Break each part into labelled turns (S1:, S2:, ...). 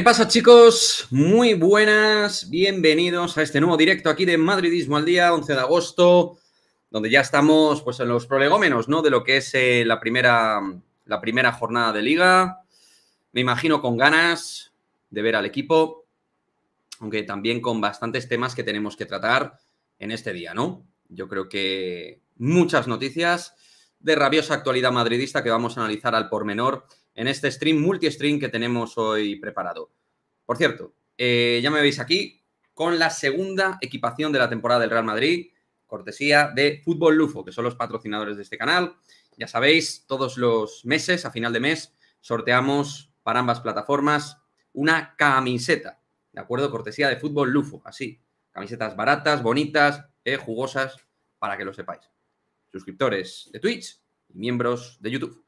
S1: ¿Qué pasa chicos? Muy buenas, bienvenidos a este nuevo directo aquí de Madridismo al Día, 11 de agosto, donde ya estamos pues en los prolegómenos, ¿no? De lo que es eh, la, primera, la primera jornada de liga. Me imagino con ganas de ver al equipo, aunque también con bastantes temas que tenemos que tratar en este día, ¿no? Yo creo que muchas noticias de rabiosa actualidad madridista que vamos a analizar al pormenor menor en este stream, multi-stream que tenemos hoy preparado. Por cierto, eh, ya me veis aquí con la segunda equipación de la temporada del Real Madrid, cortesía de Fútbol Lufo, que son los patrocinadores de este canal. Ya sabéis, todos los meses, a final de mes, sorteamos para ambas plataformas una camiseta, ¿de acuerdo? Cortesía de Fútbol Lufo, así. Camisetas baratas, bonitas, y eh, jugosas, para que lo sepáis. Suscriptores de Twitch y miembros de YouTube.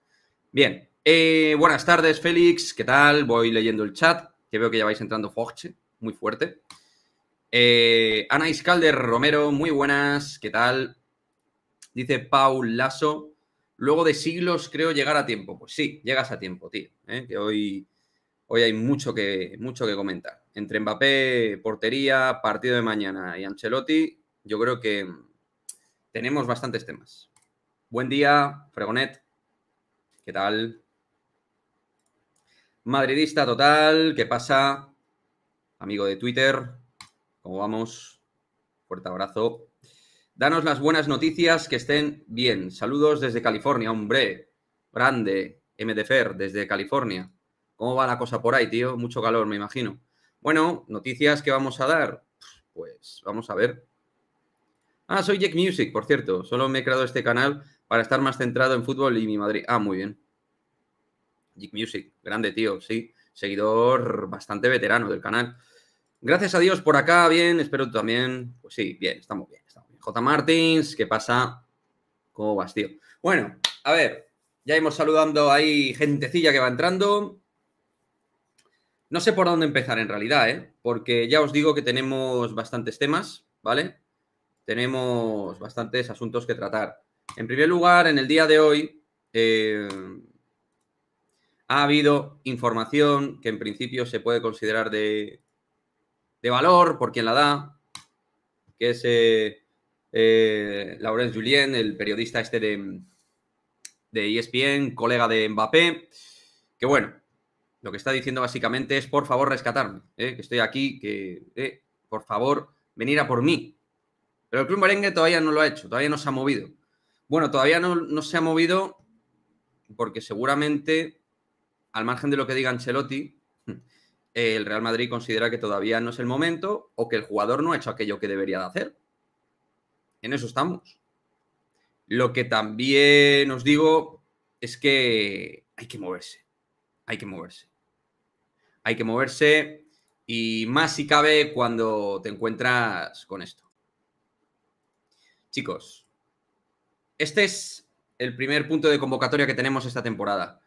S1: Bien, eh, buenas tardes, Félix. ¿Qué tal? Voy leyendo el chat, que veo que ya vais entrando Foxe, muy fuerte. Eh, Ana Iscalder Romero, muy buenas. ¿Qué tal? Dice Paul Lasso. Luego de siglos, creo llegar a tiempo. Pues sí, llegas a tiempo, tío. ¿eh? Que hoy, hoy hay mucho que, mucho que comentar. Entre Mbappé, portería, partido de mañana y Ancelotti, yo creo que tenemos bastantes temas. Buen día, Fregonet. ¿Qué tal? Madridista total, ¿qué pasa? Amigo de Twitter, ¿cómo vamos? Fuerte abrazo. Danos las buenas noticias, que estén bien. Saludos desde California, hombre. Grande, MDFER, desde California. ¿Cómo va la cosa por ahí, tío? Mucho calor, me imagino. Bueno, noticias que vamos a dar. Pues vamos a ver. Ah, soy Jack Music, por cierto. Solo me he creado este canal para estar más centrado en fútbol y mi Madrid. Ah, muy bien. Music, grande tío, sí, seguidor bastante veterano del canal. Gracias a Dios por acá, bien, espero también. Pues sí, bien, estamos bien, J. Martins, ¿qué pasa? ¿Cómo vas, tío? Bueno, a ver, ya hemos saludando ahí gentecilla que va entrando. No sé por dónde empezar en realidad, ¿eh? porque ya os digo que tenemos bastantes temas, ¿vale? Tenemos bastantes asuntos que tratar. En primer lugar, en el día de hoy, eh, ha habido información que en principio se puede considerar de, valor por quien la da, que es eh, eh, Laurence Julien, el periodista este de, de ESPN, colega de Mbappé, que bueno, lo que está diciendo básicamente es por favor rescatarme, eh, que estoy aquí, que por favor venir a por mí. Pero el club merengue todavía no lo ha hecho, todavía no se ha movido. Bueno, todavía no se ha movido porque seguramente al margen de lo que diga Ancelotti, el Real Madrid considera que todavía no es el momento o que el jugador no ha hecho aquello que debería de hacer. En eso estamos. Lo que también os digo es que hay que moverse. Hay que moverse. Hay que moverse y más si cabe cuando te encuentras con esto. Chicos, este es el primer punto de convocatoria que tenemos esta temporada.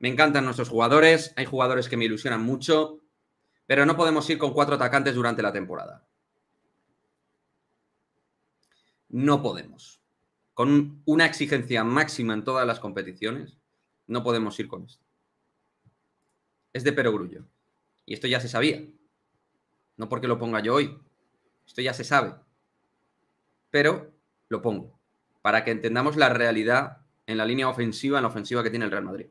S1: Me encantan nuestros jugadores, hay jugadores que me ilusionan mucho, pero no podemos ir con cuatro atacantes durante la temporada. No podemos. Con una exigencia máxima en todas las competiciones, no podemos ir con esto. Es de perogrullo. Y esto ya se sabía. No porque lo ponga yo hoy. Esto ya se sabe. Pero lo pongo. Para que entendamos la realidad en la línea ofensiva, en la ofensiva que tiene el Real Madrid.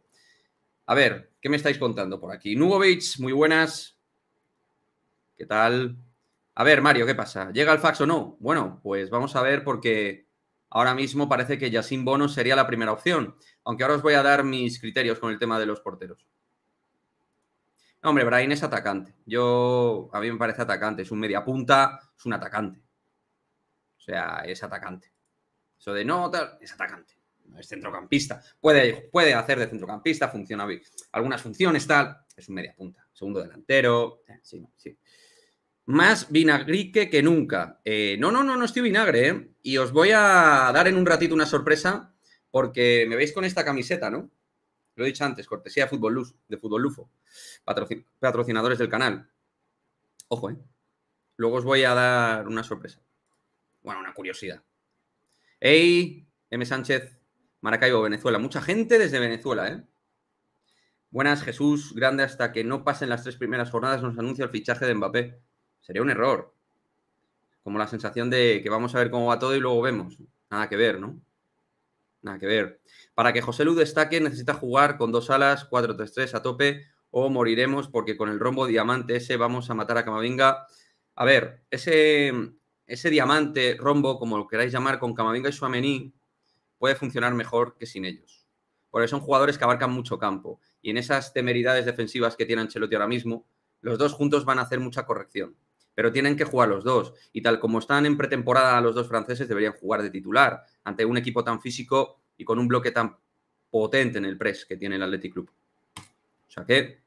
S1: A ver, ¿qué me estáis contando por aquí? Nugovic, muy buenas. ¿Qué tal? A ver, Mario, ¿qué pasa? ¿Llega el fax o no? Bueno, pues vamos a ver porque ahora mismo parece que sin Bono sería la primera opción, aunque ahora os voy a dar mis criterios con el tema de los porteros. hombre, Brian es atacante. Yo, a mí me parece atacante. Es un media punta, es un atacante. O sea, es atacante. Eso de no, tal, es atacante es centrocampista, puede, puede hacer de centrocampista, funciona bien. Algunas funciones, tal, es un media punta, segundo delantero, eh, sí, sí. Más vinagrique que nunca. Eh, no, no, no, no estoy vinagre, eh, Y os voy a dar en un ratito una sorpresa, porque me veis con esta camiseta, ¿no? Lo he dicho antes, cortesía de Fútbol, Luz, de Fútbol Lufo, patrocinadores del canal. Ojo, ¿eh? Luego os voy a dar una sorpresa. Bueno, una curiosidad. ¡Ey! M. Sánchez, Maracaibo, Venezuela. Mucha gente desde Venezuela, ¿eh? Buenas, Jesús. Grande hasta que no pasen las tres primeras jornadas nos anuncia el fichaje de Mbappé. Sería un error. Como la sensación de que vamos a ver cómo va todo y luego vemos. Nada que ver, ¿no? Nada que ver. Para que José Lu destaque necesita jugar con dos alas, 4-3-3 a tope o moriremos porque con el rombo diamante ese vamos a matar a Camavinga. A ver, ese, ese diamante, rombo, como lo queráis llamar, con Camavinga y Suamení, puede funcionar mejor que sin ellos. Porque son jugadores que abarcan mucho campo. Y en esas temeridades defensivas que tiene Ancelotti ahora mismo, los dos juntos van a hacer mucha corrección. Pero tienen que jugar los dos. Y tal como están en pretemporada los dos franceses, deberían jugar de titular ante un equipo tan físico y con un bloque tan potente en el press que tiene el Athletic Club. O sea que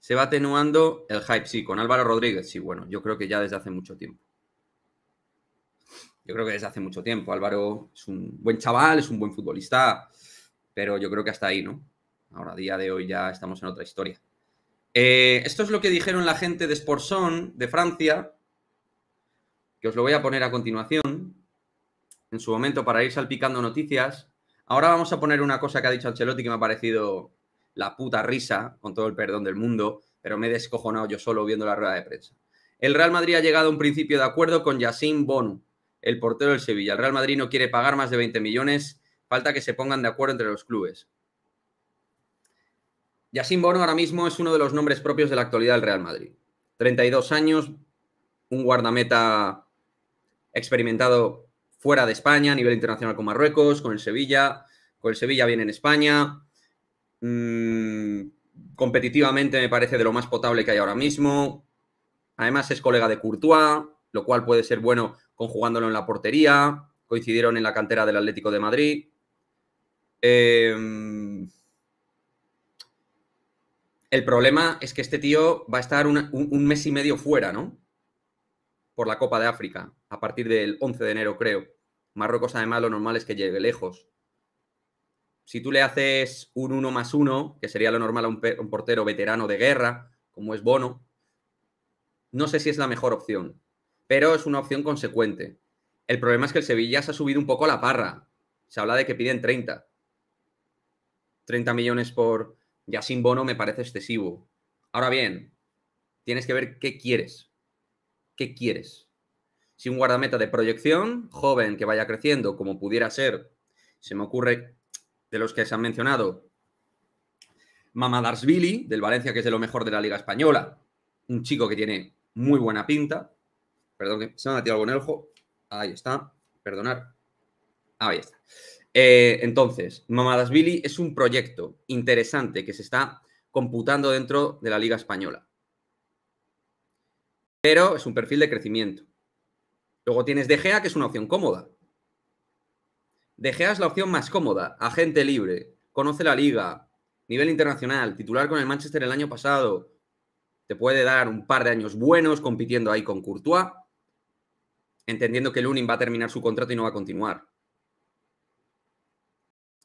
S1: se va atenuando el hype, sí, con Álvaro Rodríguez, sí, bueno, yo creo que ya desde hace mucho tiempo yo creo que desde hace mucho tiempo. Álvaro es un buen chaval, es un buen futbolista, pero yo creo que hasta ahí, ¿no? Ahora, a día de hoy ya estamos en otra historia. Eh, esto es lo que dijeron la gente de Sportson de Francia, que os lo voy a poner a continuación, en su momento para ir salpicando noticias. Ahora vamos a poner una cosa que ha dicho Ancelotti que me ha parecido la puta risa, con todo el perdón del mundo, pero me he descojonado yo solo viendo la rueda de prensa. El Real Madrid ha llegado a un principio de acuerdo con Yassine Bonu, el portero del Sevilla. El Real Madrid no quiere pagar más de 20 millones. Falta que se pongan de acuerdo entre los clubes. Yacine Bono ahora mismo es uno de los nombres propios de la actualidad del Real Madrid. 32 años, un guardameta experimentado fuera de España, a nivel internacional con Marruecos, con el Sevilla, con el Sevilla viene en España. Mm, competitivamente me parece de lo más potable que hay ahora mismo. Además es colega de Courtois, lo cual puede ser bueno conjugándolo en la portería, coincidieron en la cantera del Atlético de Madrid. Em, el problema es que este tío va a estar un, mes y medio fuera, ¿no? Por la Copa de África, a partir del 11 de enero, creo. Marruecos, además, lo normal es que llegue lejos. Si tú le haces un 1 más 1, que sería lo normal a un portero veterano de guerra, como es Bono, no sé si es la mejor opción pero es una opción consecuente. El problema es que el Sevilla se ha subido un poco la parra. Se habla de que piden 30. 30 millones por Ya sin Bono me parece excesivo. Ahora bien, tienes que ver qué quieres. ¿Qué quieres? Si un guardameta de proyección, joven, que vaya creciendo, como pudiera ser, se me ocurre de los que se han mencionado, Mamadarsvili, del Valencia, que es de lo mejor de la Liga Española. Un chico que tiene muy buena pinta. Perdón se me ha metido algo en el ojo. Ahí está. Perdonar. Ahí está. Eh, entonces, Mamadas Billy es un proyecto interesante que se está computando dentro de la Liga Española. Pero es un perfil de crecimiento. Luego tienes De Gea, que es una opción cómoda. De Gea es la opción más cómoda. Agente libre, conoce la liga, nivel internacional, titular con el Manchester el año pasado. Te puede dar un par de años buenos compitiendo ahí con Courtois entendiendo que Lunin va a terminar su contrato y no va a continuar.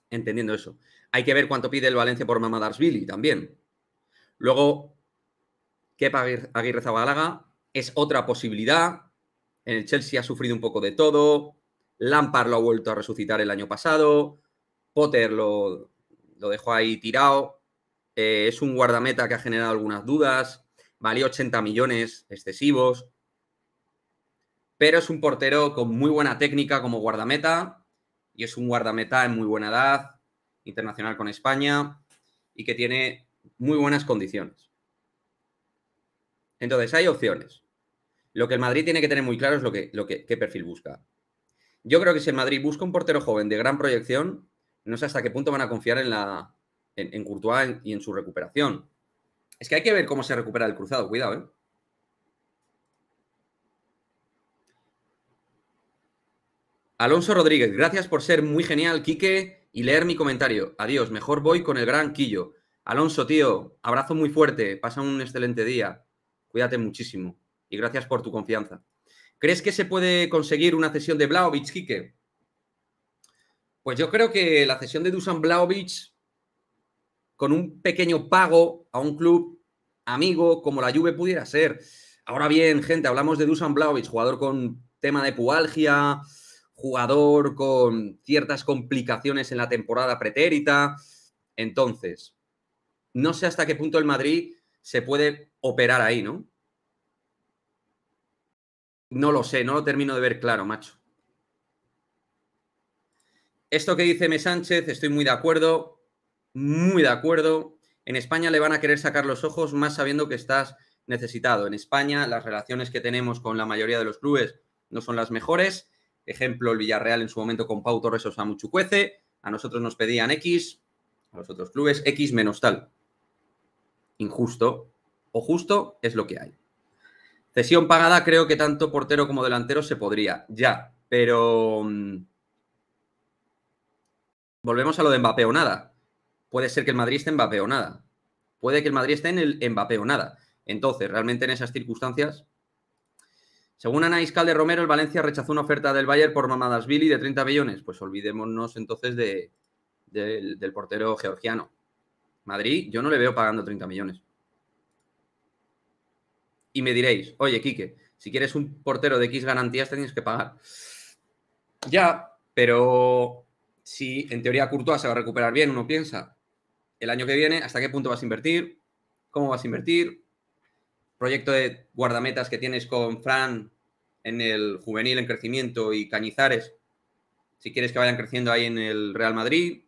S1: Entendiendo eso. Hay que ver cuánto pide el Valencia por Mamadarsvili también. Luego, que Aguirre Zabalaga es otra posibilidad. En el Chelsea ha sufrido un poco de todo. Lampard lo ha vuelto a resucitar el año pasado. Potter lo, lo dejó ahí tirado. Eh, es un guardameta que ha generado algunas dudas. Valió 80 millones excesivos pero es un portero con muy buena técnica como guardameta y es un guardameta en muy buena edad, internacional con España y que tiene muy buenas condiciones. Entonces, hay opciones. Lo que el Madrid tiene que tener muy claro es lo que, lo que qué perfil busca. Yo creo que si el Madrid busca un portero joven de gran proyección, no sé hasta qué punto van a confiar en, la, en, Courtois y en su recuperación. Es que hay que ver cómo se recupera el cruzado, cuidado, ¿eh? Alonso Rodríguez, gracias por ser muy genial, Quique, y leer mi comentario. Adiós, mejor voy con el gran Quillo. Alonso, tío, abrazo muy fuerte, pasa un excelente día. Cuídate muchísimo y gracias por tu confianza. ¿Crees que se puede conseguir una cesión de Blaovic, Quique? Pues yo creo que la cesión de Dusan Blaovic con un pequeño pago a un club amigo como la Juve pudiera ser. Ahora bien, gente, hablamos de Dusan Blaovic, jugador con tema de pualgia, jugador con ciertas complicaciones en la temporada pretérita. Entonces, no sé hasta qué punto el Madrid se puede operar ahí, ¿no? No lo sé, no lo termino de ver claro, macho. Esto que dice me Sánchez, estoy muy de acuerdo, muy de acuerdo. En España le van a querer sacar los ojos más sabiendo que estás necesitado. En España las relaciones que tenemos con la mayoría de los clubes no son las mejores Ejemplo, el Villarreal en su momento con Pau Torres o Samu cuece, A nosotros nos pedían X, a los otros clubes X menos tal. Injusto o justo es lo que hay. Cesión pagada, creo que tanto portero como delantero se podría, ya, pero. Mm, volvemos a lo de Mbappé o nada. Puede ser que el Madrid esté Mbappé o nada. Puede que el Madrid esté en el Mbappé o nada. Entonces, realmente en esas circunstancias, según Ana Iscalde Romero, el Valencia rechazó una oferta del Bayern por Billy de 30 millones. Pues olvidémonos entonces del, portero georgiano. Madrid, yo no le veo pagando 30 millones. Y me diréis, oye, Quique, si quieres un portero de X garantías, tienes que pagar. Ya, pero si en teoría Courtois se va a recuperar bien, uno piensa, el año que viene, ¿hasta qué punto vas a invertir? ¿Cómo vas a invertir? proyecto de guardametas que tienes con Fran en el juvenil en crecimiento y Cañizares, si quieres que vayan creciendo ahí en el Real Madrid,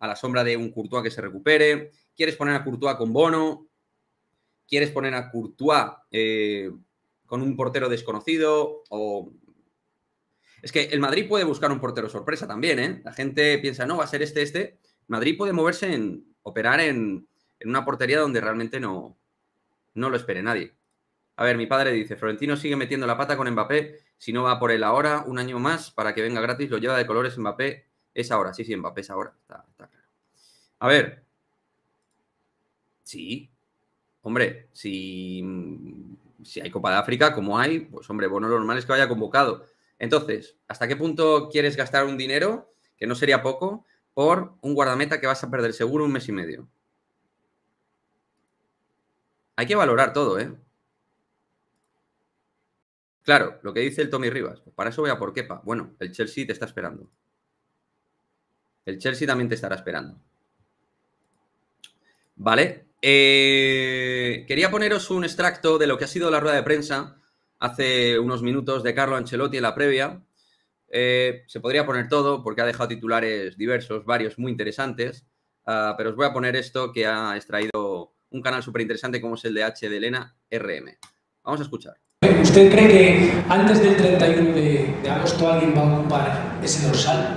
S1: a la sombra de un Courtois que se recupere, quieres poner a Courtois con Bono, quieres poner a Courtois eh, con un portero desconocido Es que el Madrid puede buscar un portero sorpresa también, ¿eh? La gente piensa, no, va a ser este, este. Madrid puede moverse en operar en, en una portería donde realmente no, no lo espere nadie. A ver, mi padre dice, Florentino sigue metiendo la pata con Mbappé, si no va por él ahora, un año más, para que venga gratis, lo lleva de colores Mbappé, es ahora, sí, sí, Mbappé es ahora, está, claro. A ver, sí, hombre, si, mm, si hay Copa de África, como hay, pues hombre, bueno, lo normal es que vaya convocado. Entonces, ¿hasta qué punto quieres gastar un dinero, que no sería poco, por un guardameta que vas a perder seguro un mes y medio? Hay que valorar todo, ¿eh? Claro, lo que dice el Tommy Rivas, pues para eso voy a por Kepa. Bueno, el Chelsea te está esperando. El Chelsea también te estará esperando. Vale. Eh, quería poneros un extracto de lo que ha sido la rueda de prensa hace unos minutos de Carlo Ancelotti en la previa. Eh, se podría poner todo porque ha dejado titulares diversos, varios muy interesantes, ah, pero os voy a poner esto que ha extraído un canal súper interesante como es el de H de Elena RM. Vamos a escuchar. ¿Usted cree que antes del 31 de, agosto alguien va a ocupar ese dorsal?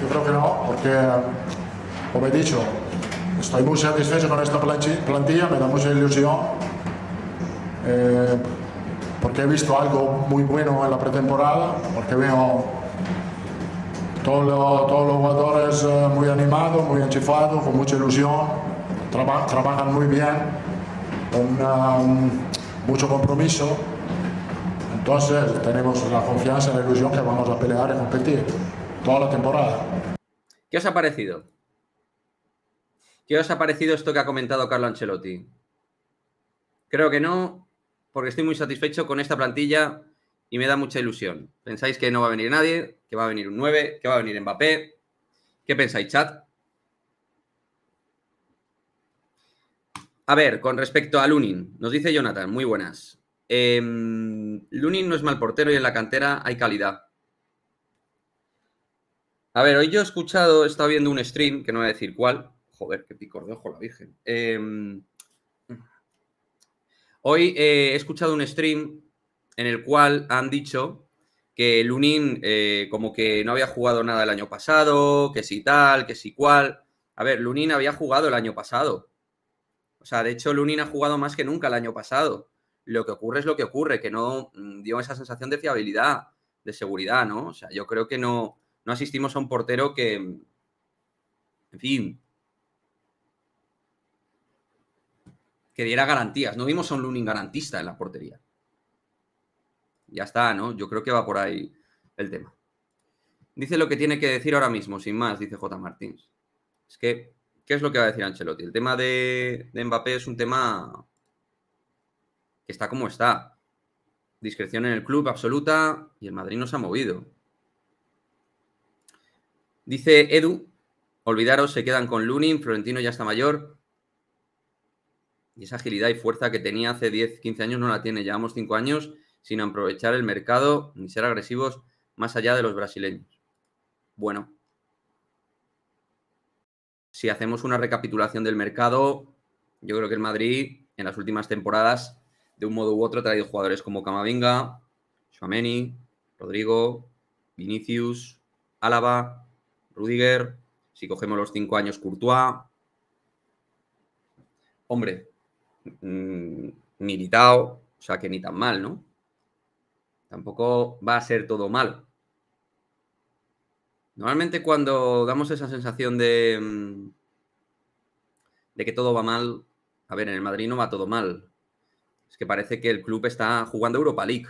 S2: Yo creo que no, porque, como he dicho, estoy muy satisfecho con esta plantilla, me da mucha ilusión, eh, porque he visto algo muy bueno en la pretemporada, porque veo todos los, todos los jugadores eh, muy animados, muy enchufados, con mucha ilusión trabajan muy bien, con mucho compromiso. Entonces tenemos la confianza y la ilusión que vamos a pelear y competir toda la temporada.
S1: ¿Qué os ha parecido? ¿Qué os ha parecido esto que ha comentado Carlo Ancelotti? Creo que no, porque estoy muy satisfecho con esta plantilla y me da mucha ilusión. ¿Pensáis que no va a venir nadie? ¿Que va a venir un 9? ¿Que va a venir Mbappé? ¿Qué pensáis, chat? A ver, con respecto a Lunin, nos dice Jonathan, muy buenas. Em, Lunin no es mal portero y en la cantera hay calidad. A ver, hoy yo he escuchado, he estado viendo un stream, que no voy a decir cuál. Joder, qué picor de ojo la virgen. Em, hoy eh, he escuchado un stream en el cual han dicho que Lunin eh, como que no había jugado nada el año pasado, que si tal, que si cual. A ver, Lunin había jugado el año pasado. O sea, de hecho, Lunin ha jugado más que nunca el año pasado. Lo que ocurre es lo que ocurre, que no mm, dio esa sensación de fiabilidad, de seguridad, ¿no? O sea, yo creo que no, no asistimos a un portero que, en fin, que diera garantías. No vimos a un Lunin garantista en la portería. Ya está, ¿no? Yo creo que va por ahí el tema. Dice lo que tiene que decir ahora mismo, sin más, dice J. Martins. Es que ¿Qué es lo que va a decir Ancelotti? El tema de, de Mbappé es un tema que está como está. Discreción en el club absoluta y el Madrid no se ha movido. Dice Edu, olvidaros, se quedan con Lunin, Florentino ya está mayor. Y esa agilidad y fuerza que tenía hace 10, 15 años no la tiene. Llevamos 5 años sin aprovechar el mercado ni ser agresivos más allá de los brasileños. Bueno, si hacemos una recapitulación del mercado, yo creo que el Madrid en las últimas temporadas, de un modo u otro, ha traído jugadores como Camavinga, Xuameni, Rodrigo, Vinicius, Álava, Rudiger. Si cogemos los cinco años, Courtois. Hombre, militado, mm, Militao, o sea que ni tan mal, ¿no? Tampoco va a ser todo mal. Normalmente cuando damos esa sensación mm, de, que todo va mal, a ver, en el Madrid no va todo mal. Es que parece que el club está jugando Europa League.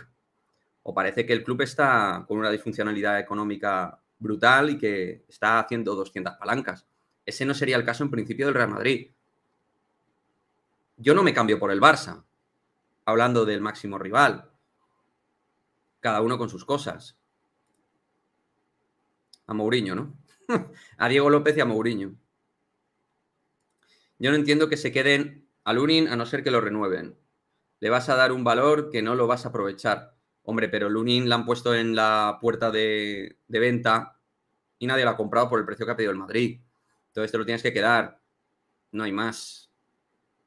S1: O parece que el club está con una disfuncionalidad económica brutal y que está haciendo 200 palancas. Ese no sería el caso en principio del Real Madrid. Yo no me cambio por el Barça, hablando del máximo rival. Cada uno con sus cosas a Mourinho, ¿no? a Diego López y a Mourinho. Yo no entiendo que se queden al Lunin a no ser que lo renueven. Le vas a dar un valor que no lo vas a aprovechar. Hombre, pero Lunin la han puesto en la puerta de, venta y nadie la ha comprado por el precio que ha pedido el Madrid. Entonces te lo tienes que quedar. No hay más.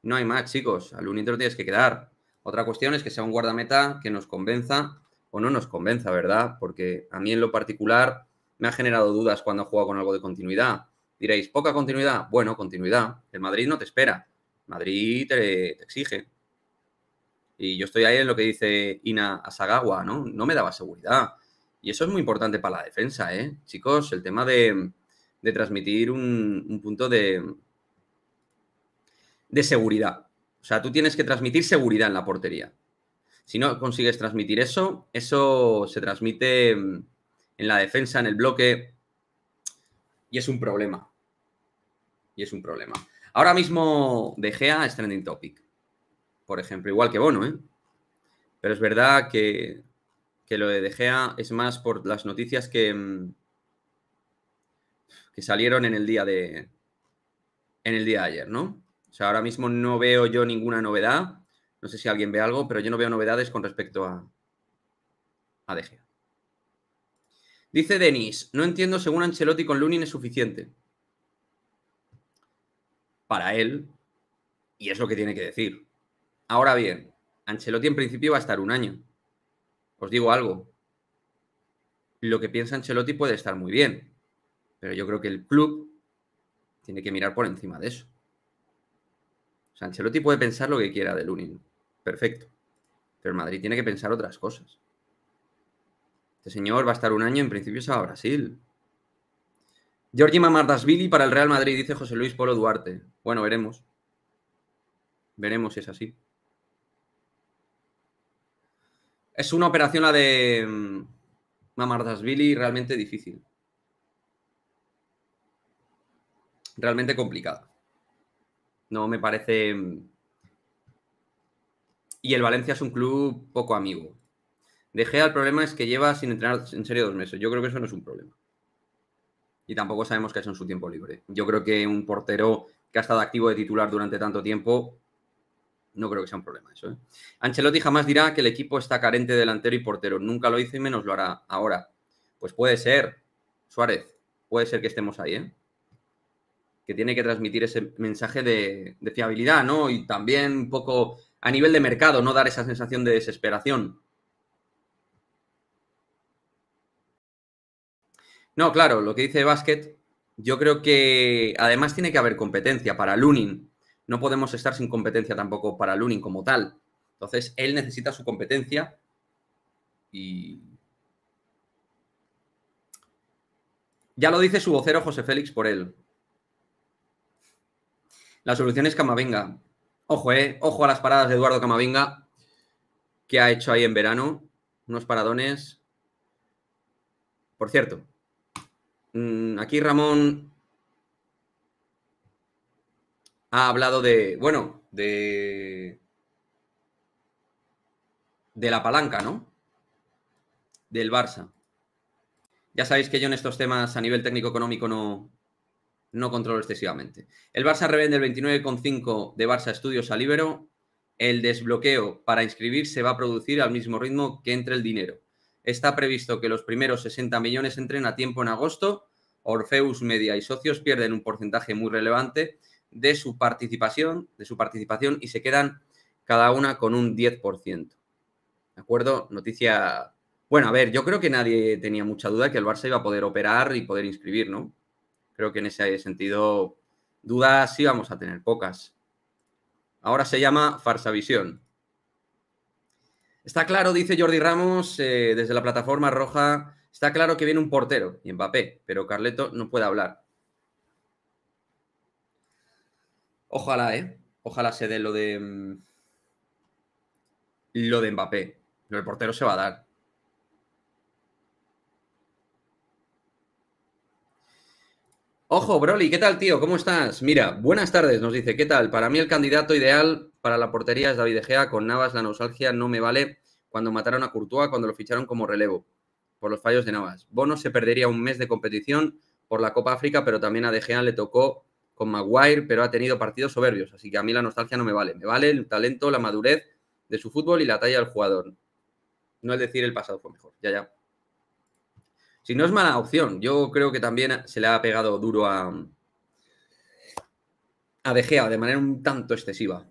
S1: No hay más, chicos. Al Lunin te lo tienes que quedar. Otra cuestión es que sea un guardameta que nos convenza o no nos convenza, ¿verdad? Porque a mí en lo particular me ha generado dudas cuando ha jugado con algo de continuidad. Diréis, poca continuidad. Bueno, continuidad. El Madrid no te espera. Madrid te, exige. Y yo estoy ahí en lo que dice Ina Asagawa, ¿no? No me daba seguridad. Y eso es muy importante para la defensa, ¿eh? Chicos, el tema de, transmitir un, un, punto de, de seguridad. O sea, tú tienes que transmitir seguridad en la portería. Si no consigues transmitir eso, eso se transmite en la defensa, en el bloque. Y es un problema. Y es un problema. Ahora mismo De Gea es trending topic. Por ejemplo, igual que Bono, ¿eh? Pero es verdad que, lo de De es más por las noticias que, mm, que salieron en el día de. En el día de ayer, ¿no? O sea, ahora mismo no veo yo ninguna novedad. No sé si alguien ve algo, pero yo no veo novedades con respecto a, a De Dice Denis, no entiendo según Ancelotti con Lunin es suficiente. Para él, y es lo que tiene que decir. Ahora bien, Ancelotti en principio va a estar un año. Os digo algo. Lo que piensa Ancelotti puede estar muy bien, pero yo creo que el club tiene que mirar por encima de eso. O Ancelotti puede pensar lo que quiera de Lunin. Perfecto. Pero el Madrid tiene que pensar otras cosas. Este señor va a estar un año en principio se a Brasil. Georgie Mamardasvili para el Real Madrid, dice José Luis Polo Duarte. Bueno, veremos. Veremos si es así. Es una operación la de mm, Mamardasvili realmente difícil. Realmente complicada. No me parece. Mm, y el Valencia es un club poco amigo. De Gea el problema es que lleva sin entrenar en serio dos meses. Yo creo que eso no es un problema. Y tampoco sabemos que es en su tiempo libre. Yo creo que un portero que ha estado activo de titular durante tanto tiempo, no creo que sea un problema eso. ¿eh? Ancelotti jamás dirá que el equipo está carente de delantero y portero. Nunca lo hizo y menos lo hará ahora. Pues puede ser, Suárez, puede ser que estemos ahí, ¿eh? Que tiene que transmitir ese mensaje de, de fiabilidad, ¿no? Y también un poco a nivel de mercado, no dar esa sensación de desesperación No, claro, lo que dice Basket, yo creo que además tiene que haber competencia para Lunin. No podemos estar sin competencia tampoco para Lunin como tal. Entonces, él necesita su competencia y... Ya lo dice su vocero José Félix por él. La solución es Camavinga. Ojo, eh. Ojo a las paradas de Eduardo Camavinga que ha hecho ahí en verano. Unos paradones. Por cierto, Mm, aquí Ramón ha hablado de, bueno, de, de la palanca, ¿no? Del Barça. Ya sabéis que yo en estos temas a nivel técnico económico no, no controlo excesivamente. El Barça revende el 29,5 de Barça Estudios a Libero. El desbloqueo para inscribir se va a producir al mismo ritmo que entre el dinero. Está previsto que los primeros 60 millones entren a tiempo en agosto Orfeus Media y socios pierden un porcentaje muy relevante de su participación, de su participación y se quedan cada una con un 10%. ¿De acuerdo? Noticia. Bueno, a ver, yo creo que nadie tenía mucha duda que el Barça iba a poder operar y poder inscribir, ¿no? Creo que en ese sentido, dudas sí vamos a tener pocas. Ahora se llama Farsa Visión. Está claro, dice Jordi Ramos, eh, desde la plataforma roja, Está claro que viene un portero y Mbappé, pero Carleto no puede hablar. Ojalá, ¿eh? Ojalá se dé lo de. Mm, lo de Mbappé. Lo del portero se va a dar. Ojo, Broly, ¿qué tal, tío? ¿Cómo estás? Mira, buenas tardes, nos dice, ¿qué tal? Para mí el candidato ideal para la portería es David Egea, con Navas la nostalgia no me vale cuando mataron a Courtois, cuando lo ficharon como relevo por los fallos de Navas. Bono se perdería un mes de competición por la Copa África, pero también a De Gea le tocó con Maguire, pero ha tenido partidos soberbios, así que a mí la nostalgia no me vale. Me vale el talento, la madurez de su fútbol y la talla del jugador. No es decir el pasado fue mejor, ya, ya. Si no es mala opción, yo creo que también se le ha pegado duro a, a De Gea de manera un tanto excesiva.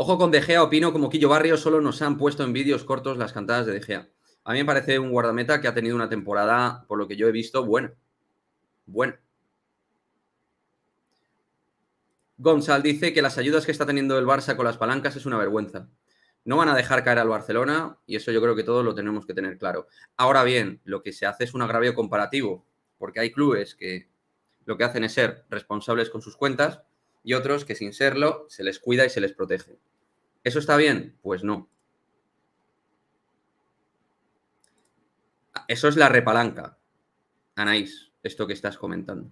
S1: Ojo con De Gea, opino como Quillo Barrio, solo nos han puesto en vídeos cortos las cantadas de De Gea. A mí me parece un guardameta que ha tenido una temporada, por lo que yo he visto, buena. Buena. Gonzal dice que las ayudas que está teniendo el Barça con las palancas es una vergüenza. No van a dejar caer al Barcelona y eso yo creo que todos lo tenemos que tener claro. Ahora bien, lo que se hace es un agravio comparativo, porque hay clubes que lo que hacen es ser responsables con sus cuentas y otros que sin serlo se les cuida y se les protege. ¿Eso está bien? Pues no. Eso es la repalanca, Anaís, esto que estás comentando.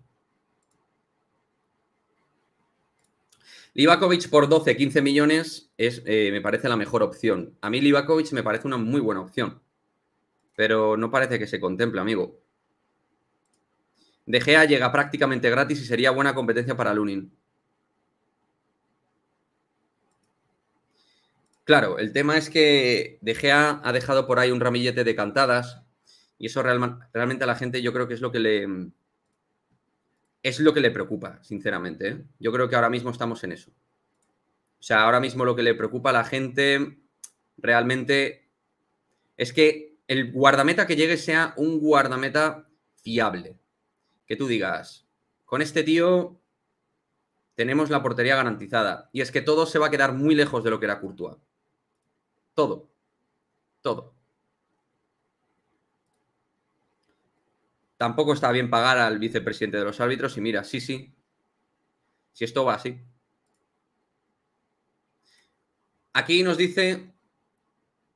S1: Libakovic por 12, 15 millones es, eh, me parece la mejor opción. A mí Libakovic me parece una muy buena opción. Pero no parece que se contemple, amigo. De llega prácticamente gratis y sería buena competencia para Lunin. Claro, el tema es que De ha dejado por ahí un ramillete de cantadas y eso realmente a la gente yo creo que es lo que le es lo que le preocupa, sinceramente. ¿eh? Yo creo que ahora mismo estamos en eso. O sea, ahora mismo lo que le preocupa a la gente realmente es que el guardameta que llegue sea un guardameta fiable. Que tú digas, con este tío tenemos la portería garantizada. Y es que todo se va a quedar muy lejos de lo que era Courtois. Todo. Todo. Tampoco está bien pagar al vicepresidente de los árbitros y mira, sí, sí. Si esto va así. Aquí nos dice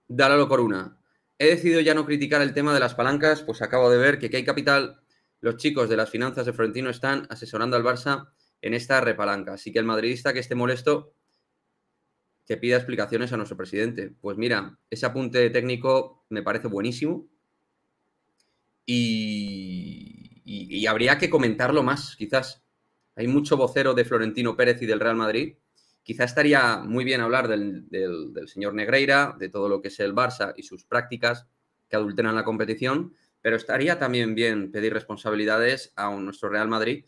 S1: Dalalo una. He decidido ya no criticar el tema de las palancas, pues acabo de ver que hay Capital, los chicos de las finanzas de Florentino están asesorando al Barça en esta repalanca. Así que el madridista que esté molesto que pida explicaciones a nuestro presidente. Pues mira, ese apunte técnico me parece buenísimo y, habría que comentarlo más, quizás. Hay mucho vocero de Florentino Pérez y del Real Madrid. Quizás estaría muy bien hablar del, señor Negreira, de todo lo que es el Barça y sus prácticas que adulteran la competición, pero estaría también bien pedir responsabilidades a nuestro Real Madrid,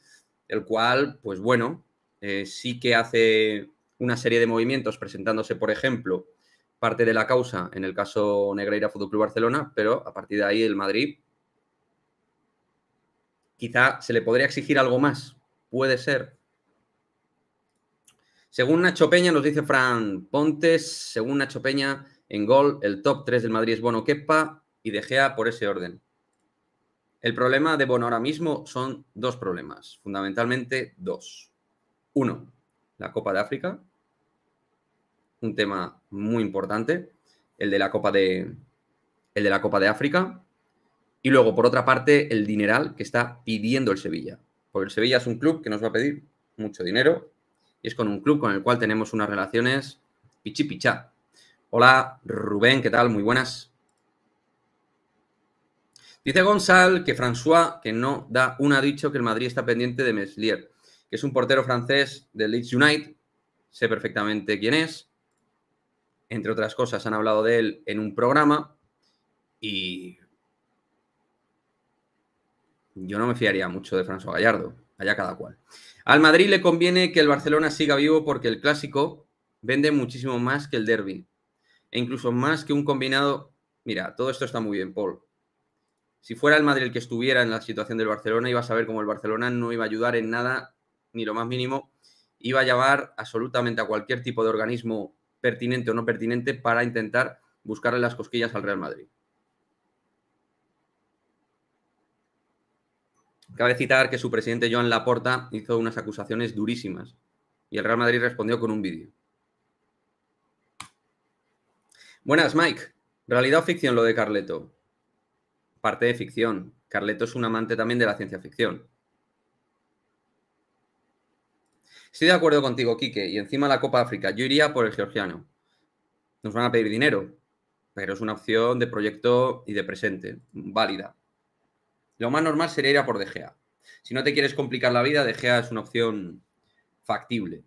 S1: el cual, pues bueno, eh, sí que hace una serie de movimientos presentándose, por ejemplo, parte de la causa en el caso Negreira Fútbol Club Barcelona, pero a partir de ahí el Madrid quizá se le podría exigir algo más. Puede ser. Según Nacho Peña, nos dice Fran Pontes, según Nacho Peña, en gol, el top 3 del Madrid es Bono, Kepa y De Gea por ese orden. El problema de Bono ahora mismo son dos problemas, fundamentalmente dos. Uno, la Copa de África. Un tema muy importante, el de la Copa de, el de, la Copa de África. Y luego, por otra parte, el dineral que está pidiendo el Sevilla. Porque el Sevilla es un club que nos va a pedir mucho dinero y es con un club con el cual tenemos unas relaciones pichi Hola, Rubén, ¿qué tal? Muy buenas. Dice gonzález que François, que no da una, ha dicho que el Madrid está pendiente de Meslier que es un portero francés del Leeds United. Sé perfectamente quién es. Entre otras cosas, han hablado de él en un programa y yo no me fiaría mucho de François Gallardo, allá cada cual. Al Madrid le conviene que el Barcelona siga vivo porque el clásico vende muchísimo más que el derby. E incluso más que un combinado. Mira, todo esto está muy bien, Paul. Si fuera el Madrid el que estuviera en la situación del Barcelona, iba a saber cómo el Barcelona no iba a ayudar en nada ni lo más mínimo, iba a llamar absolutamente a cualquier tipo de organismo pertinente o no pertinente para intentar buscarle las cosquillas al Real Madrid. Cabe citar que su presidente Joan Laporta hizo unas acusaciones durísimas y el Real Madrid respondió con un vídeo. Buenas, Mike. ¿Realidad o ficción lo de Carleto? Parte de ficción. Carleto es un amante también de la ciencia ficción. Estoy de acuerdo contigo, Quique, y encima la Copa África. Yo iría por el georgiano. Nos van a pedir dinero, pero es una opción de proyecto y de presente, válida. Lo más normal sería ir a por De Si no te quieres complicar la vida, De Gea es una opción factible.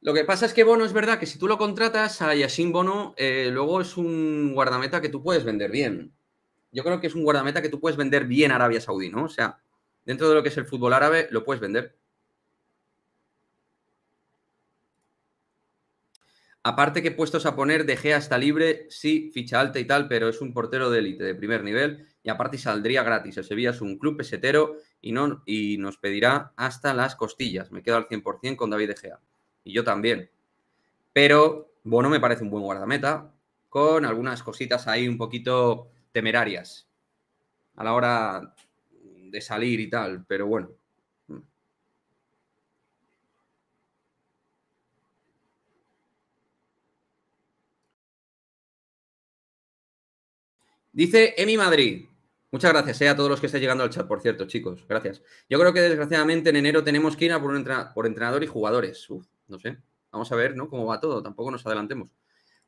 S1: Lo que pasa es que Bono es verdad que si tú lo contratas a Yasim Bono, eh, luego es un guardameta que tú puedes vender bien. Yo creo que es un guardameta que tú puedes vender bien Arabia Saudí, ¿no? O sea, dentro de lo que es el fútbol árabe, lo puedes vender. Aparte que puestos a poner, De Gea está libre, sí, ficha alta y tal, pero es un portero de élite de primer nivel y aparte saldría gratis. El Sevilla es un club pesetero y, no, y nos pedirá hasta las costillas. Me quedo al 100% con David De Gea. Y yo también. Pero bueno, me parece un buen guardameta con algunas cositas ahí un poquito temerarias a la hora de salir y tal, pero bueno, Dice Emi Madrid. Muchas gracias eh, a todos los que estén llegando al chat, por cierto, chicos. Gracias. Yo creo que desgraciadamente en enero tenemos que ir a por, un entrenador y jugadores. Uf, no sé. Vamos a ver, ¿no? Cómo va todo. Tampoco nos adelantemos.